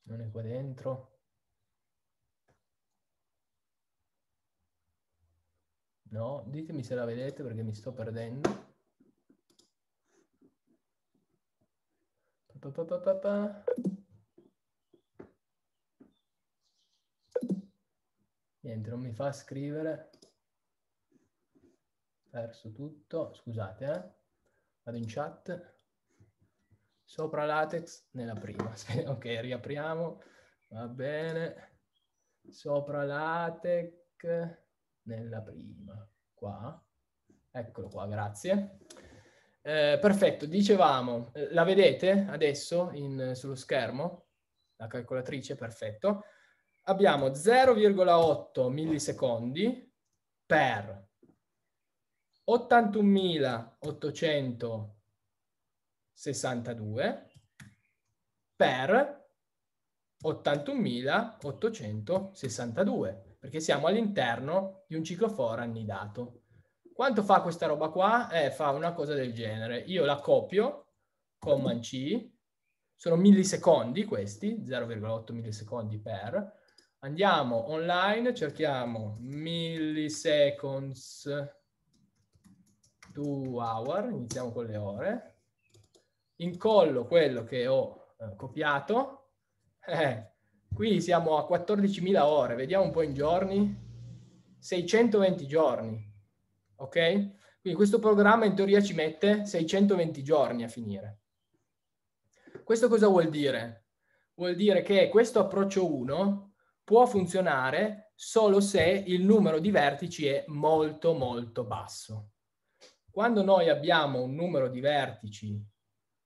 Speaker 1: Non è qua dentro. No, ditemi se la vedete perché mi sto perdendo. Pa, pa, pa, Niente, non mi fa scrivere. Perso tutto, scusate, eh. Vado in chat. Sopra latex nella prima. ok, riapriamo. Va bene. Sopra latex nella prima. Qua. Eccolo qua, grazie. Eh, perfetto, dicevamo, eh, la vedete adesso in, sullo schermo? La calcolatrice, perfetto abbiamo 0,8 millisecondi per 81.862 per 81.862, perché siamo all'interno di un ciclo for annidato. Quanto fa questa roba qua? Eh, fa una cosa del genere. Io la copio, comma C, sono millisecondi questi, 0,8 millisecondi per, Andiamo online, cerchiamo milliseconds to hour, iniziamo con le ore, incollo quello che ho eh, copiato, eh, qui siamo a 14.000 ore, vediamo un po' in giorni, 620 giorni, ok? Quindi questo programma in teoria ci mette 620 giorni a finire. Questo cosa vuol dire? Vuol dire che questo approccio 1 può funzionare solo se il numero di vertici è molto molto basso. Quando noi abbiamo un numero di vertici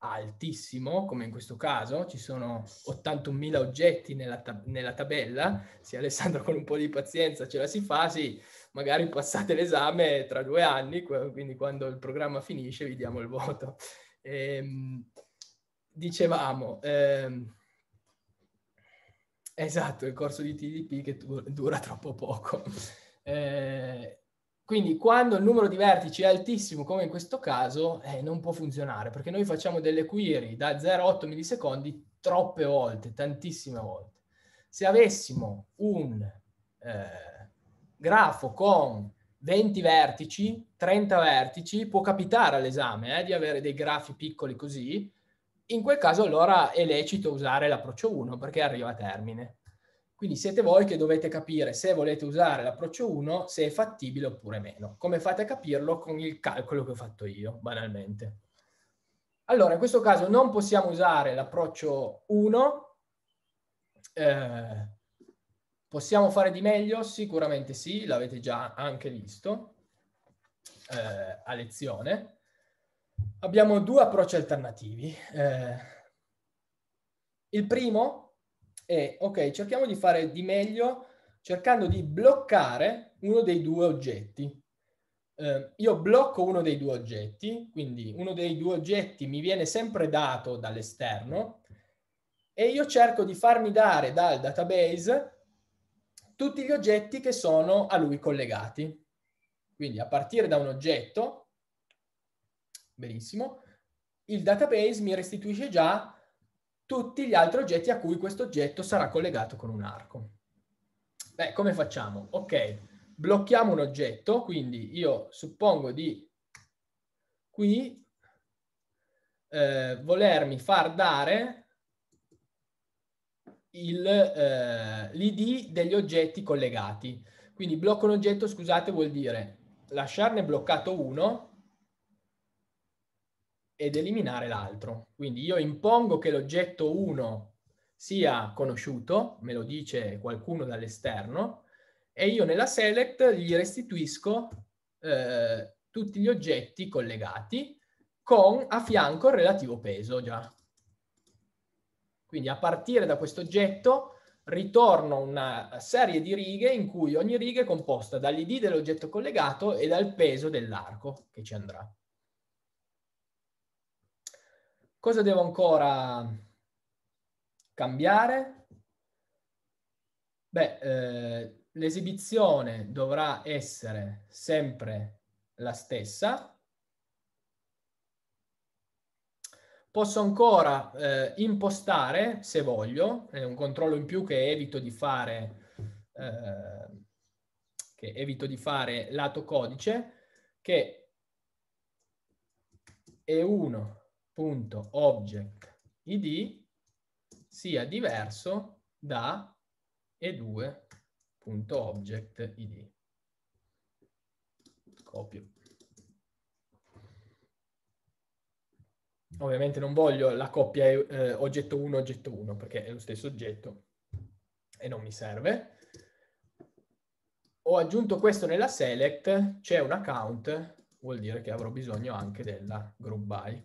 Speaker 1: altissimo, come in questo caso, ci sono 81.000 oggetti nella, tab- nella, tabella, se Alessandro con un po' di pazienza ce la si fa, sì, magari passate l'esame tra due anni, quindi quando il programma finisce vi diamo il voto. Ehm, dicevamo, ehm, Esatto, il corso di TDP che dura troppo poco. Eh, quindi quando il numero di vertici è altissimo, come in questo caso, eh, non può funzionare, perché noi facciamo delle query da 0,8 millisecondi troppe volte, tantissime volte. Se avessimo un eh, grafo con 20 vertici, 30 vertici, può capitare all'esame eh, di avere dei grafi piccoli così, in quel caso allora è lecito usare l'approccio 1 perché arriva a termine. Quindi siete voi che dovete capire se volete usare l'approccio 1, se è fattibile oppure meno. Come fate a capirlo? Con il calcolo che ho fatto io, banalmente. Allora, in questo caso non possiamo usare l'approccio 1. Eh, possiamo fare di meglio? Sicuramente sì, l'avete già anche visto eh, a lezione. Abbiamo due approcci alternativi. Eh, il primo è, ok, cerchiamo di fare di meglio cercando di bloccare uno dei due oggetti. Eh, io blocco uno dei due oggetti, quindi uno dei due oggetti mi viene sempre dato dall'esterno e io cerco di farmi dare dal database tutti gli oggetti che sono a lui collegati. Quindi a partire da un oggetto Benissimo. Il database mi restituisce già tutti gli altri oggetti a cui questo oggetto sarà collegato con un arco. Beh, come facciamo? Ok, blocchiamo un oggetto, quindi io suppongo di qui eh, volermi far dare l'id eh, degli oggetti collegati. Quindi blocco un oggetto, scusate, vuol dire lasciarne bloccato uno ed eliminare l'altro. Quindi io impongo che l'oggetto 1 sia conosciuto, me lo dice qualcuno dall'esterno, e io nella select gli restituisco eh, tutti gli oggetti collegati con a fianco il relativo peso già. Quindi a partire da questo oggetto ritorno una serie di righe in cui ogni riga è composta dall'id dell'oggetto collegato e dal peso dell'arco che ci andrà. Cosa devo ancora cambiare? Beh, eh, l'esibizione dovrà essere sempre la stessa. Posso ancora eh, impostare, se voglio, è un controllo in più che evito di fare, eh, che evito di fare lato codice, che è 1 punto object id sia diverso da e id Copio. Ovviamente non voglio la coppia eh, oggetto 1, oggetto 1, perché è lo stesso oggetto e non mi serve. Ho aggiunto questo nella select, c'è un account, vuol dire che avrò bisogno anche della group by.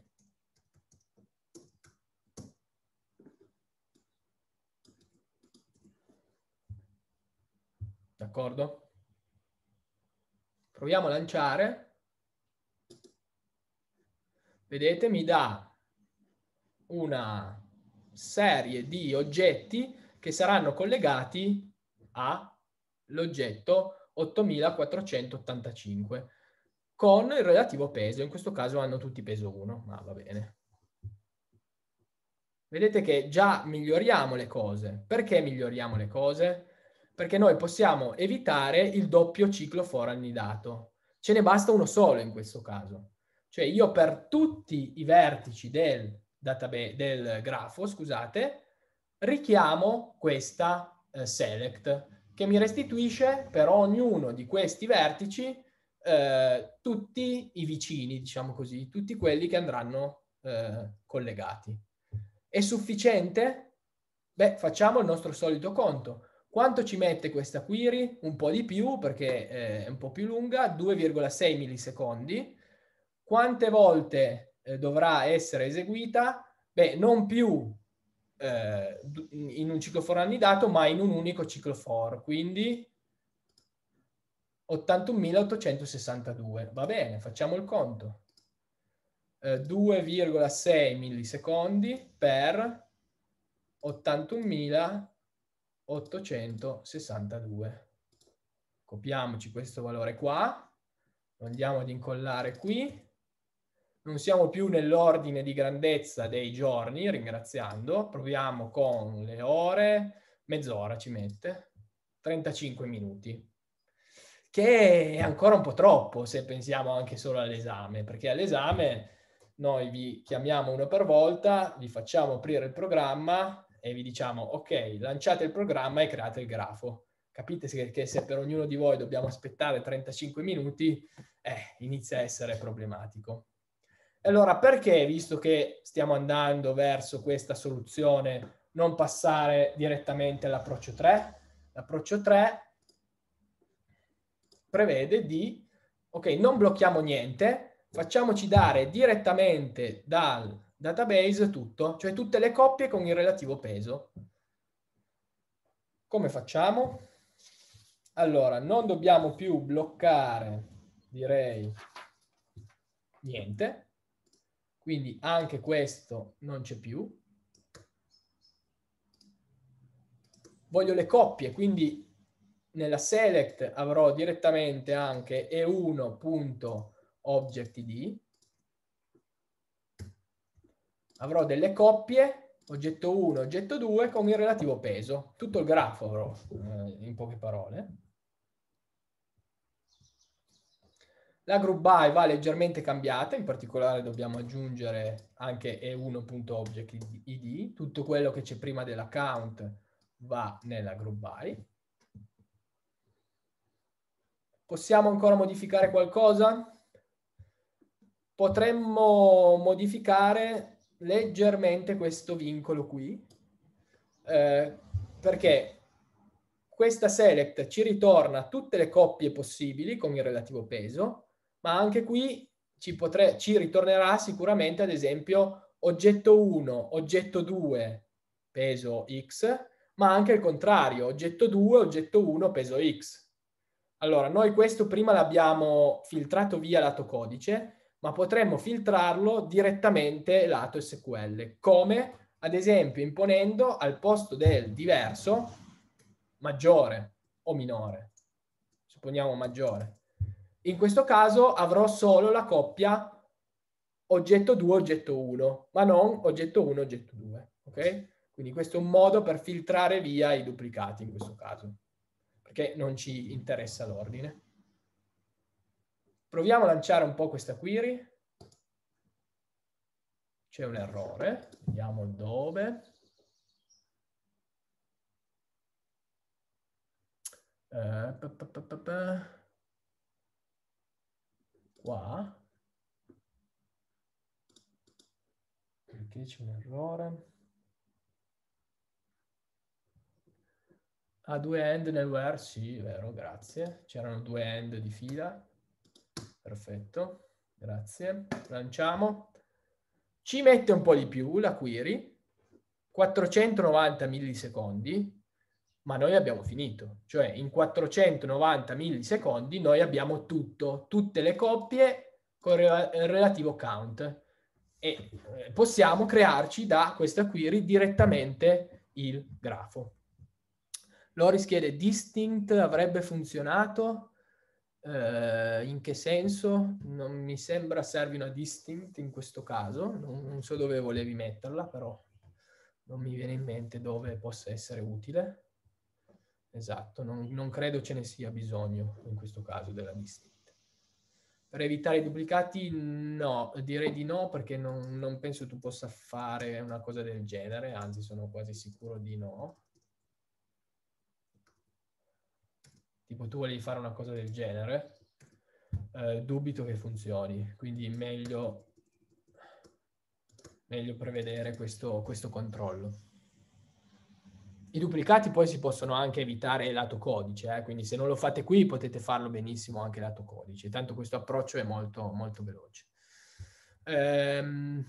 Speaker 1: D'accordo? Proviamo a lanciare. Vedete, mi dà una serie di oggetti che saranno collegati all'oggetto 8485 con il relativo peso. In questo caso hanno tutti peso 1, ma ah, va bene. Vedete che già miglioriamo le cose. Perché miglioriamo le cose? perché noi possiamo evitare il doppio ciclo foranidato. Ce ne basta uno solo in questo caso. Cioè io per tutti i vertici del, database, del grafo, scusate, richiamo questa eh, select che mi restituisce per ognuno di questi vertici eh, tutti i vicini, diciamo così, tutti quelli che andranno eh, collegati. È sufficiente? Beh, facciamo il nostro solito conto. Quanto ci mette questa query? Un po' di più perché eh, è un po' più lunga, 2,6 millisecondi. Quante volte eh, dovrà essere eseguita? Beh, non più eh, in un ciclo for annidato, ma in un unico ciclo for, quindi 81.862. Va bene, facciamo il conto. 2,6 eh, millisecondi per 81.862. 862. Copiamoci questo valore qua, lo andiamo ad incollare qui. Non siamo più nell'ordine di grandezza dei giorni, ringraziando. Proviamo con le ore, mezz'ora ci mette, 35 minuti che è ancora un po' troppo se pensiamo anche solo all'esame, perché all'esame noi vi chiamiamo uno per volta, vi facciamo aprire il programma, e vi diciamo, ok, lanciate il programma e create il grafo. Capite che se per ognuno di voi dobbiamo aspettare 35 minuti, eh, inizia a essere problematico. Allora, perché, visto che stiamo andando verso questa soluzione, non passare direttamente all'approccio 3? L'approccio 3 prevede di, ok, non blocchiamo niente, facciamoci dare direttamente dal database tutto, cioè tutte le coppie con il relativo peso. Come facciamo? Allora, non dobbiamo più bloccare, direi, niente. Quindi anche questo non c'è più. Voglio le coppie, quindi nella select avrò direttamente anche e1.objectid avrò delle coppie, oggetto 1, oggetto 2, con il relativo peso. Tutto il grafo avrò, eh, in poche parole. La group by va leggermente cambiata, in particolare dobbiamo aggiungere anche e1.object.id, tutto quello che c'è prima dell'account va nella group by. Possiamo ancora modificare qualcosa? Potremmo modificare leggermente questo vincolo qui, eh, perché questa select ci ritorna tutte le coppie possibili con il relativo peso, ma anche qui ci, potre, ci ritornerà sicuramente, ad esempio, oggetto 1, oggetto 2, peso x, ma anche il contrario, oggetto 2, oggetto 1, peso x. Allora, noi questo prima l'abbiamo filtrato via lato codice, ma potremmo filtrarlo direttamente lato SQL. Come? Ad esempio imponendo al posto del diverso maggiore o minore. Supponiamo maggiore. In questo caso avrò solo la coppia oggetto 2, oggetto 1, ma non oggetto 1, oggetto 2. Ok? Quindi questo è un modo per filtrare via i duplicati in questo caso, perché non ci interessa l'ordine. Proviamo a lanciare un po' questa query. C'è un errore, vediamo dove. Eh, Qua. Perché c'è un errore? Ah, due end nel where? Sì, vero, grazie. C'erano due end di fila. Perfetto, grazie. Lanciamo. Ci mette un po' di più la query, 490 millisecondi, ma noi abbiamo finito. Cioè in 490 millisecondi noi abbiamo tutto, tutte le coppie con il eh, relativo count e eh, possiamo crearci da questa query direttamente il grafo. Loris chiede, distinct avrebbe funzionato? Eh, in che senso? Non mi sembra servi una distinct in questo caso, non, non so dove volevi metterla, però non mi viene in mente dove possa essere utile. Esatto, non, non, credo ce ne sia bisogno in questo caso della distinct. Per evitare i duplicati, no, direi di no perché non, non penso tu possa fare una cosa del genere, anzi sono quasi sicuro di no. tipo tu volevi fare una cosa del genere, eh, dubito che funzioni, quindi meglio, meglio prevedere questo, questo controllo. I duplicati poi si possono anche evitare lato codice, eh? quindi se non lo fate qui potete farlo benissimo anche lato codice, tanto questo approccio è molto, molto veloce. Ehm,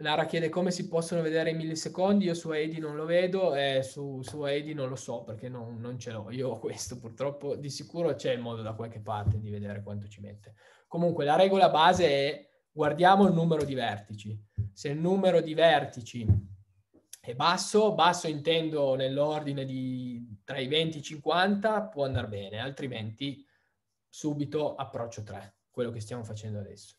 Speaker 1: Lara chiede come si possono vedere i millisecondi, io su Edi non lo vedo e su, su Edi non lo so perché non, non ce l'ho, io ho questo purtroppo di sicuro c'è il modo da qualche parte di vedere quanto ci mette. Comunque la regola base è guardiamo il numero di vertici, se il numero di vertici è basso, basso intendo nell'ordine di tra i 20 e i 50 può andare bene, altrimenti subito approccio 3, quello che stiamo facendo adesso.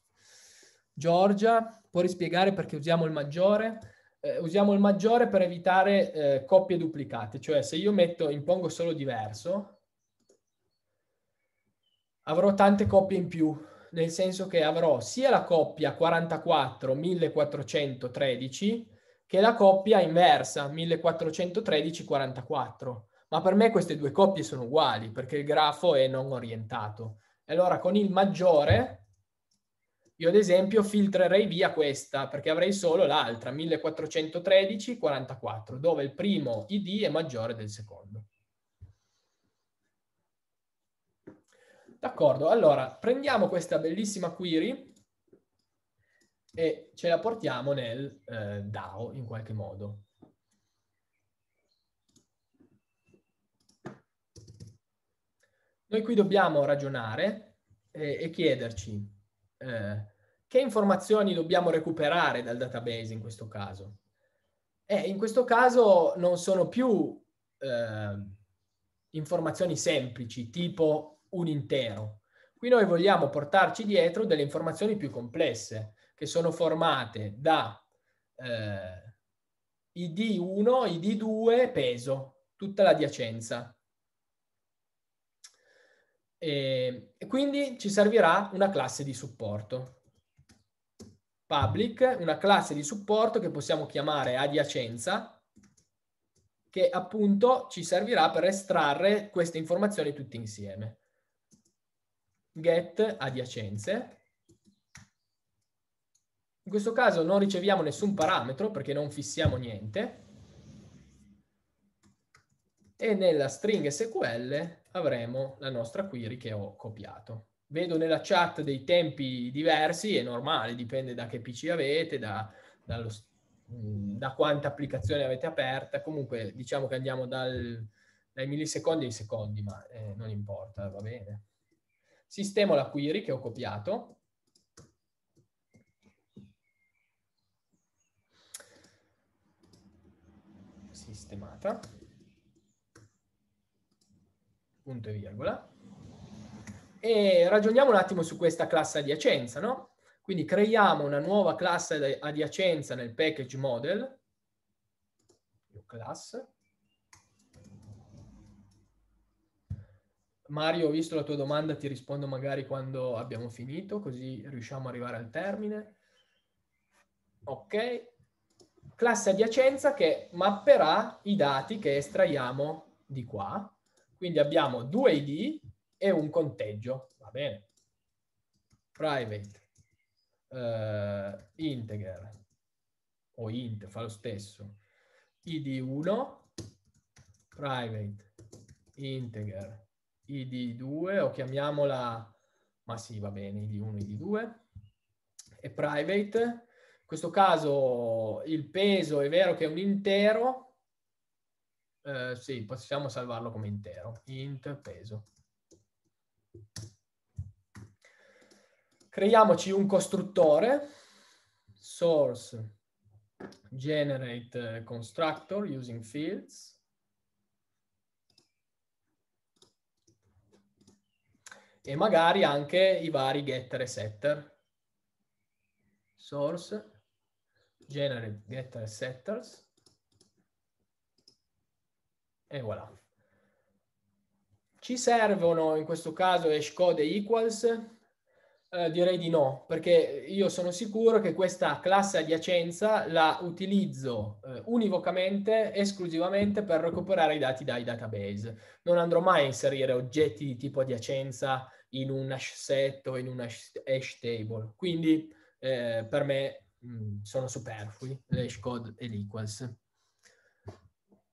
Speaker 1: Giorgia, puoi rispiegare perché usiamo il maggiore? Eh, usiamo il maggiore per evitare eh, coppie duplicate, cioè se io metto impongo solo diverso, avrò tante coppie in più, nel senso che avrò sia la coppia 44-1413 che la coppia inversa 1413-44. Ma per me queste due coppie sono uguali perché il grafo è non orientato. Allora con il maggiore io ad esempio filtrerei via questa perché avrei solo l'altra, 1413-44, dove il primo ID è maggiore del secondo. D'accordo, allora prendiamo questa bellissima query e ce la portiamo nel eh, DAO in qualche modo. Noi qui dobbiamo ragionare e, e chiederci eh, che informazioni dobbiamo recuperare dal database in questo caso? Eh, in questo caso non sono più eh, informazioni semplici, tipo un intero. Qui noi vogliamo portarci dietro delle informazioni più complesse, che sono formate da eh, ID1, ID2, peso, tutta l'adiacenza. E, e quindi ci servirà una classe di supporto public, una classe di supporto che possiamo chiamare adiacenza, che appunto ci servirà per estrarre queste informazioni tutte insieme. Get adiacenze. In questo caso non riceviamo nessun parametro perché non fissiamo niente. E nella string SQL avremo la nostra query che ho copiato. Vedo nella chat dei tempi diversi, è normale, dipende da che PC avete, da, dallo, mm, da quanta applicazione avete aperta. Comunque diciamo che andiamo dal, dai millisecondi ai secondi, ma eh, non importa, va bene. Sistemo la query che ho copiato. Sistemata punto e virgola, e ragioniamo un attimo su questa classe adiacenza, no? Quindi creiamo una nuova classe adiacenza nel package model, class. Mario, ho visto la tua domanda, ti rispondo magari quando abbiamo finito, così riusciamo ad arrivare al termine. Ok. Classe adiacenza che mapperà i dati che estraiamo di qua, quindi abbiamo due ID e un conteggio, va bene. Private eh, integer o int, fa lo stesso. ID 1, private integer ID 2 o chiamiamola, ma sì va bene, ID 1, ID 2 e private. In questo caso il peso è vero che è un intero, eh, sì, possiamo salvarlo come intero, int peso. Creiamoci un costruttore, source generate eh, constructor using fields, e magari anche i vari getter e setter. Source, generate getter e setters e voilà. Ci servono in questo caso hash code e equals? Eh, direi di no, perché io sono sicuro che questa classe adiacenza la utilizzo eh, univocamente, esclusivamente per recuperare i dati dai database. Non andrò mai a inserire oggetti di tipo adiacenza in un hash set o in un hash, hash table. Quindi eh, per me mh, mm, sono superflui le hash code e l'equals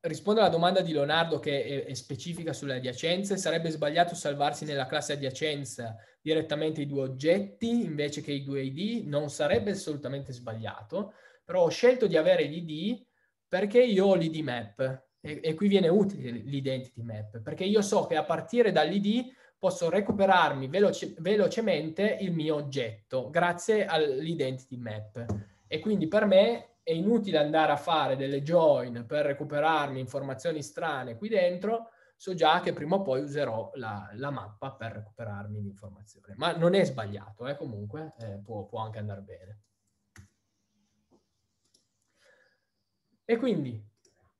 Speaker 1: rispondo alla domanda di Leonardo che è, specifica sulle adiacenze, sarebbe sbagliato salvarsi nella classe adiacenza direttamente i due oggetti invece che i due ID, non sarebbe assolutamente sbagliato, però ho scelto di avere l'ID perché io ho l'ID map e, e qui viene utile l'identity map, perché io so che a partire dall'ID posso recuperarmi veloce, velocemente il mio oggetto grazie all'identity map e quindi per me è inutile andare a fare delle join per recuperarmi informazioni strane qui dentro, so già che prima o poi userò la, la mappa per recuperarmi l'informazione. Ma non è sbagliato, eh, comunque eh, può, può anche andare bene. E quindi,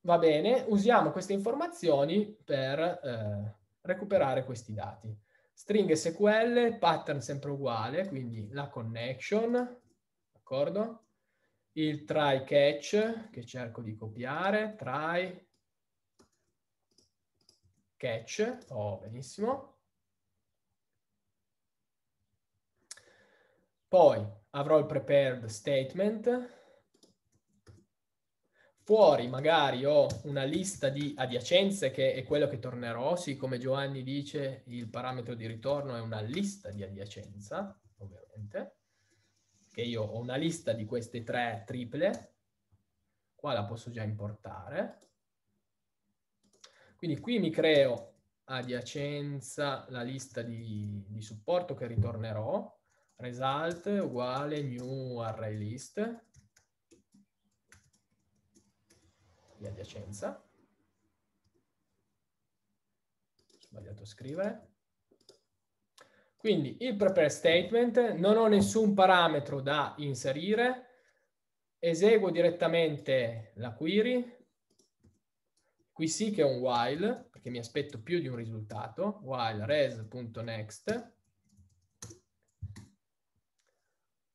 Speaker 1: va bene, usiamo queste informazioni per eh, recuperare questi dati. String SQL, pattern sempre uguale, quindi la connection, d'accordo? il try catch che cerco di copiare, try catch, oh benissimo. Poi avrò il prepared statement. Fuori magari ho una lista di adiacenze che è quello che tornerò, siccome Giovanni dice il parametro di ritorno è una lista di adiacenza, ovviamente che io ho una lista di queste tre triple, qua la posso già importare. Quindi qui mi creo adiacenza la lista di, di supporto che ritornerò, result uguale new array list di adiacenza. Ho sbagliato a scrivere. Quindi il prepare statement, non ho nessun parametro da inserire, eseguo direttamente la query, qui sì che è un while, perché mi aspetto più di un risultato, while res.next,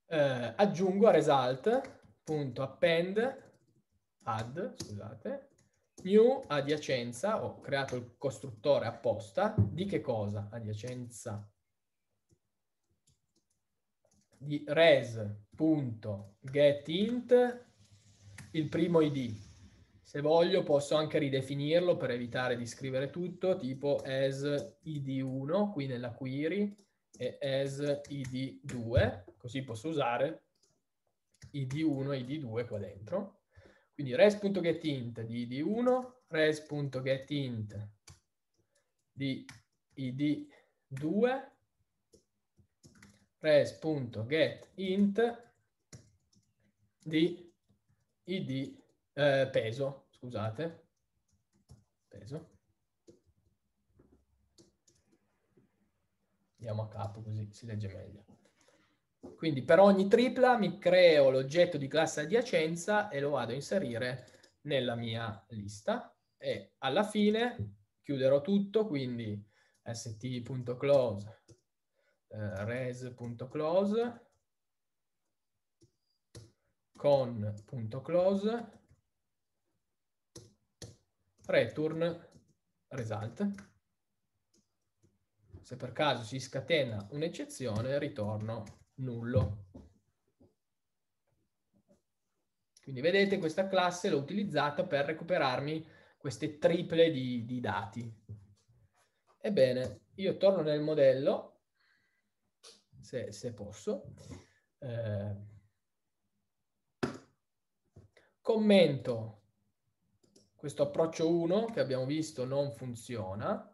Speaker 1: eh, aggiungo a result.append, add, scusate, new adiacenza, ho creato il costruttore apposta, di che cosa? Adiacenza di res.getInt il primo id. Se voglio posso anche ridefinirlo per evitare di scrivere tutto, tipo as id1 qui nella query e as id2, così posso usare id1 e id2 qua dentro. Quindi res.getInt di id1, res.getInt di id2 res.getInt di id eh, peso, scusate, peso. Andiamo a capo così si legge meglio. Quindi per ogni tripla mi creo l'oggetto di classe adiacenza e lo vado a inserire nella mia lista e alla fine chiuderò tutto, quindi st.close eh, res.close con.close return result. Se per caso si scatena un'eccezione, ritorno nullo. Quindi vedete questa classe l'ho utilizzata per recuperarmi queste triple di, di dati. Ebbene, io torno nel modello se, se posso. Eh, commento, questo approccio 1 che abbiamo visto non funziona.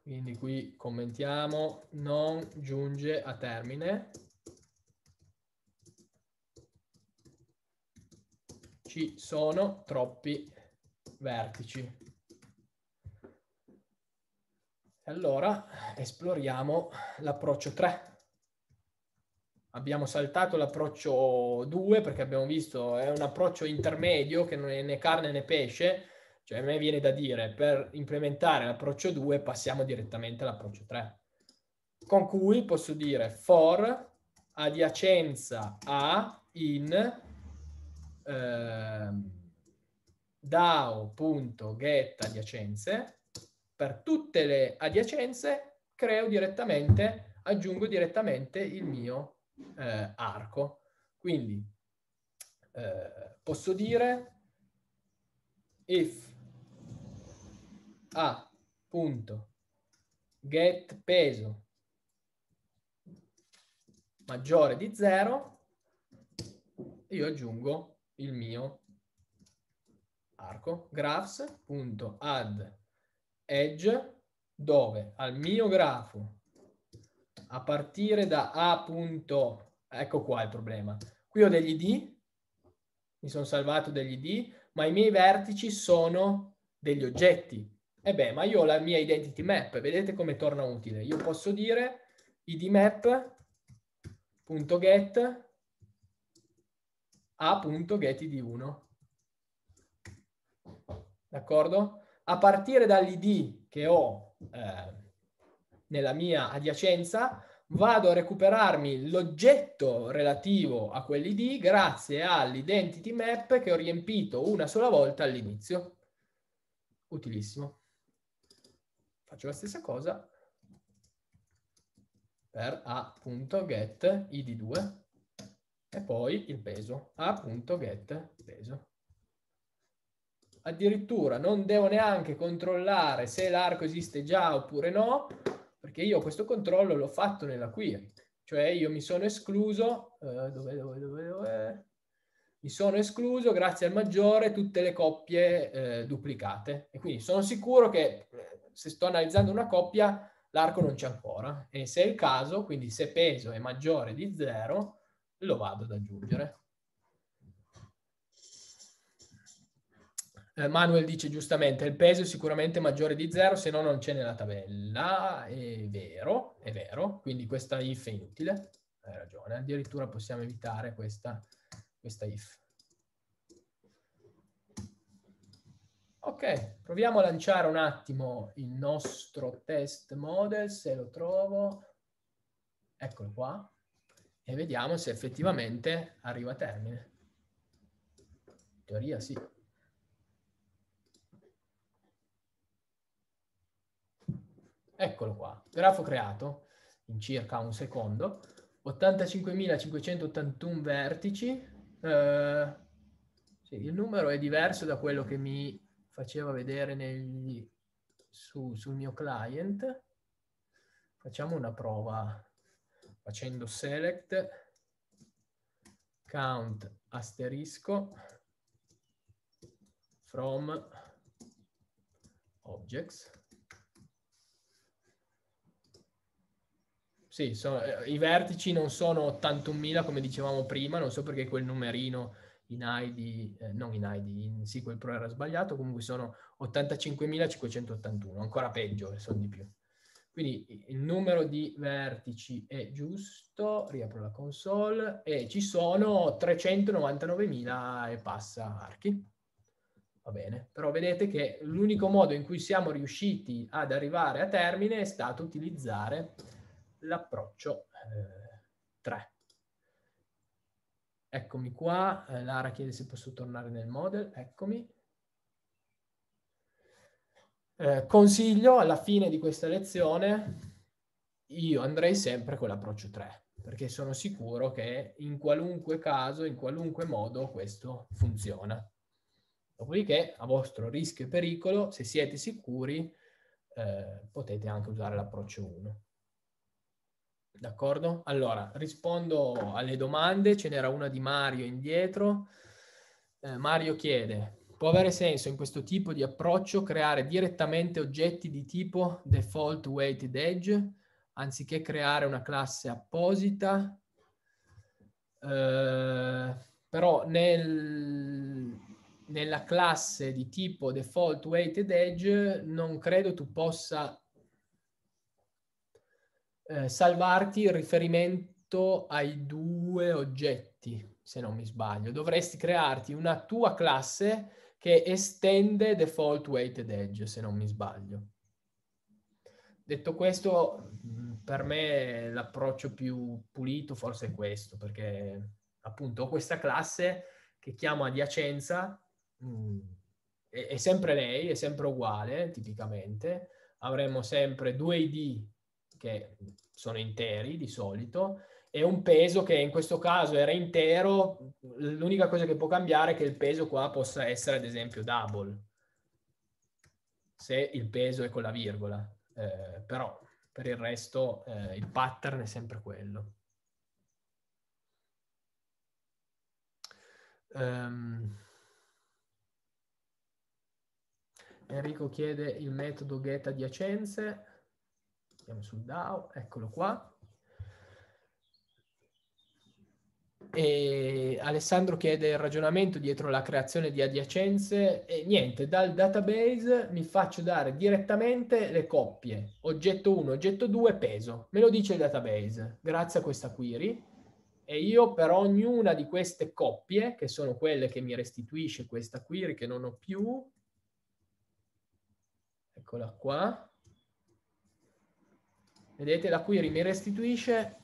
Speaker 1: Quindi qui commentiamo non giunge a termine. Ci sono troppi vertici. Allora esploriamo l'approccio 3. Abbiamo saltato l'approccio 2 perché abbiamo visto è un approccio intermedio che non è né carne né pesce, cioè a me viene da dire per implementare l'approccio 2 passiamo direttamente all'approccio 3. Con cui posso dire for adiacenza a in eh, DAO.get adiacenze per tutte le adiacenze creo direttamente, aggiungo direttamente il mio eh, arco. Quindi eh, posso dire if a punto get peso maggiore di 0 io aggiungo il mio arco graphs.add edge dove al mio grafo a partire da A punto, ecco qua il problema. Qui ho degli D, mi sono salvato degli D, ma i miei vertici sono degli oggetti. E beh, ma io ho la mia identity map, vedete come torna utile. Io posso dire idmap.get a.getid1. D'accordo? a partire dall'ID che ho eh, nella mia adiacenza, vado a recuperarmi l'oggetto relativo a quell'ID grazie all'identity map che ho riempito una sola volta all'inizio. Utilissimo. Faccio la stessa cosa per a.get id2 e poi il peso, a.get peso addirittura non devo neanche controllare se l'arco esiste già oppure no, perché io questo controllo l'ho fatto nella query. Cioè io mi sono escluso, eh, dove, dove, dove, dove, mi sono escluso grazie al maggiore tutte le coppie eh, duplicate. E quindi sono sicuro che eh, se sto analizzando una coppia l'arco non c'è ancora. E se è il caso, quindi se peso è maggiore di zero, lo vado ad aggiungere. Eh, Manuel dice giustamente, il peso è sicuramente maggiore di zero, se no non c'è nella tabella. È vero, è vero, quindi questa if è inutile. Hai ragione, addirittura possiamo evitare questa, questa if. Ok, proviamo a lanciare un attimo il nostro test model, se lo trovo. Eccolo qua. E vediamo se effettivamente arriva a termine. In teoria sì. Eccolo qua, grafo creato in circa un secondo, 85.581 vertici, eh, sì, il numero è diverso da quello che mi faceva vedere negli, su, sul mio client. Facciamo una prova facendo select count asterisco from objects Sì, sono, eh, i vertici non sono 81.000 come dicevamo prima, non so perché quel numerino in ID, eh, non in ID, in SQL Pro era sbagliato, comunque sono 85.581, ancora peggio, eh, sono di più. Quindi il numero di vertici è giusto, riapro la console, e ci sono 399.000 e passa archi. Va bene, però vedete che l'unico modo in cui siamo riusciti ad arrivare a termine è stato utilizzare l'approccio 3. Eh, eccomi qua, eh, Lara chiede se posso tornare nel model, eccomi. Eh, consiglio alla fine di questa lezione, io andrei sempre con l'approccio 3, perché sono sicuro che in qualunque caso, in qualunque modo questo funziona. Dopodiché, a vostro rischio e pericolo, se siete sicuri, eh, potete anche usare l'approccio 1. D'accordo? Allora, rispondo alle domande, ce n'era una di Mario indietro. Eh, Mario chiede, può avere senso in questo tipo di approccio creare direttamente oggetti di tipo default weighted edge anziché creare una classe apposita? Eh, però nel, nella classe di tipo default weighted edge non credo tu possa eh, salvarti il riferimento ai due oggetti, se non mi sbaglio. Dovresti crearti una tua classe che estende default weighted edge, se non mi sbaglio. Detto questo, mm, per me l'approccio più pulito forse è questo, perché appunto ho questa classe che chiamo adiacenza, mh, mm, è, è sempre lei, è sempre uguale tipicamente, avremo sempre due ID che sono interi di solito, e un peso che in questo caso era intero, l'unica cosa che può cambiare è che il peso qua possa essere ad esempio double, se il peso è con la virgola, eh, però per il resto eh, il pattern è sempre quello. Um, Enrico chiede il metodo get adiacenze stiamo sul DAO, eccolo qua. E Alessandro chiede il ragionamento dietro la creazione di adiacenze e niente, dal database mi faccio dare direttamente le coppie, oggetto 1, oggetto 2, peso, me lo dice il database grazie a questa query e io per ognuna di queste coppie, che sono quelle che mi restituisce questa query che non ho più, eccola qua, vedete, la query mi restituisce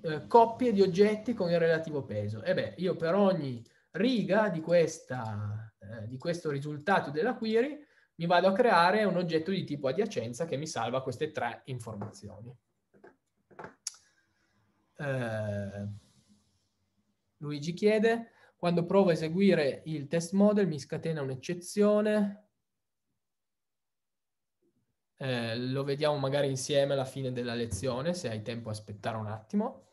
Speaker 1: eh, coppie di oggetti con il relativo peso. E beh, io per ogni riga di, questa, eh, di questo risultato della query mi vado a creare un oggetto di tipo adiacenza che mi salva queste tre informazioni. Eh, Luigi chiede, quando provo a eseguire il test model mi scatena un'eccezione, eh, lo vediamo magari insieme alla fine della lezione, se hai tempo aspettare un attimo.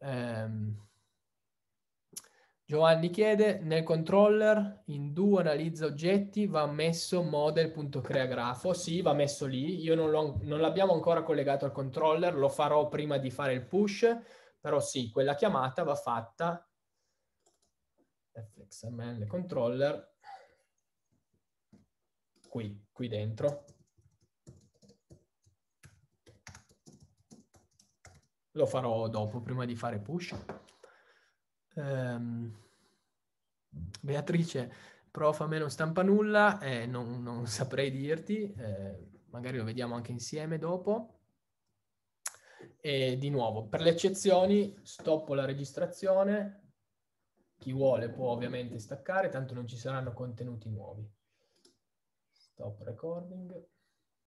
Speaker 1: Eh, Giovanni chiede, nel controller in due analizza oggetti va messo model.creagrafo? Sì, va messo lì. Io non, non l'abbiamo ancora collegato al controller, lo farò prima di fare il push, però sì, quella chiamata va fatta fxml controller qui, qui dentro. Lo farò dopo, prima di fare push. Um, Beatrice, prof a me non stampa nulla, eh, non, non, saprei dirti, eh, magari lo vediamo anche insieme dopo. E di nuovo, per le eccezioni, stoppo la registrazione, chi vuole può ovviamente staccare, tanto non ci saranno contenuti nuovi. Stop recording.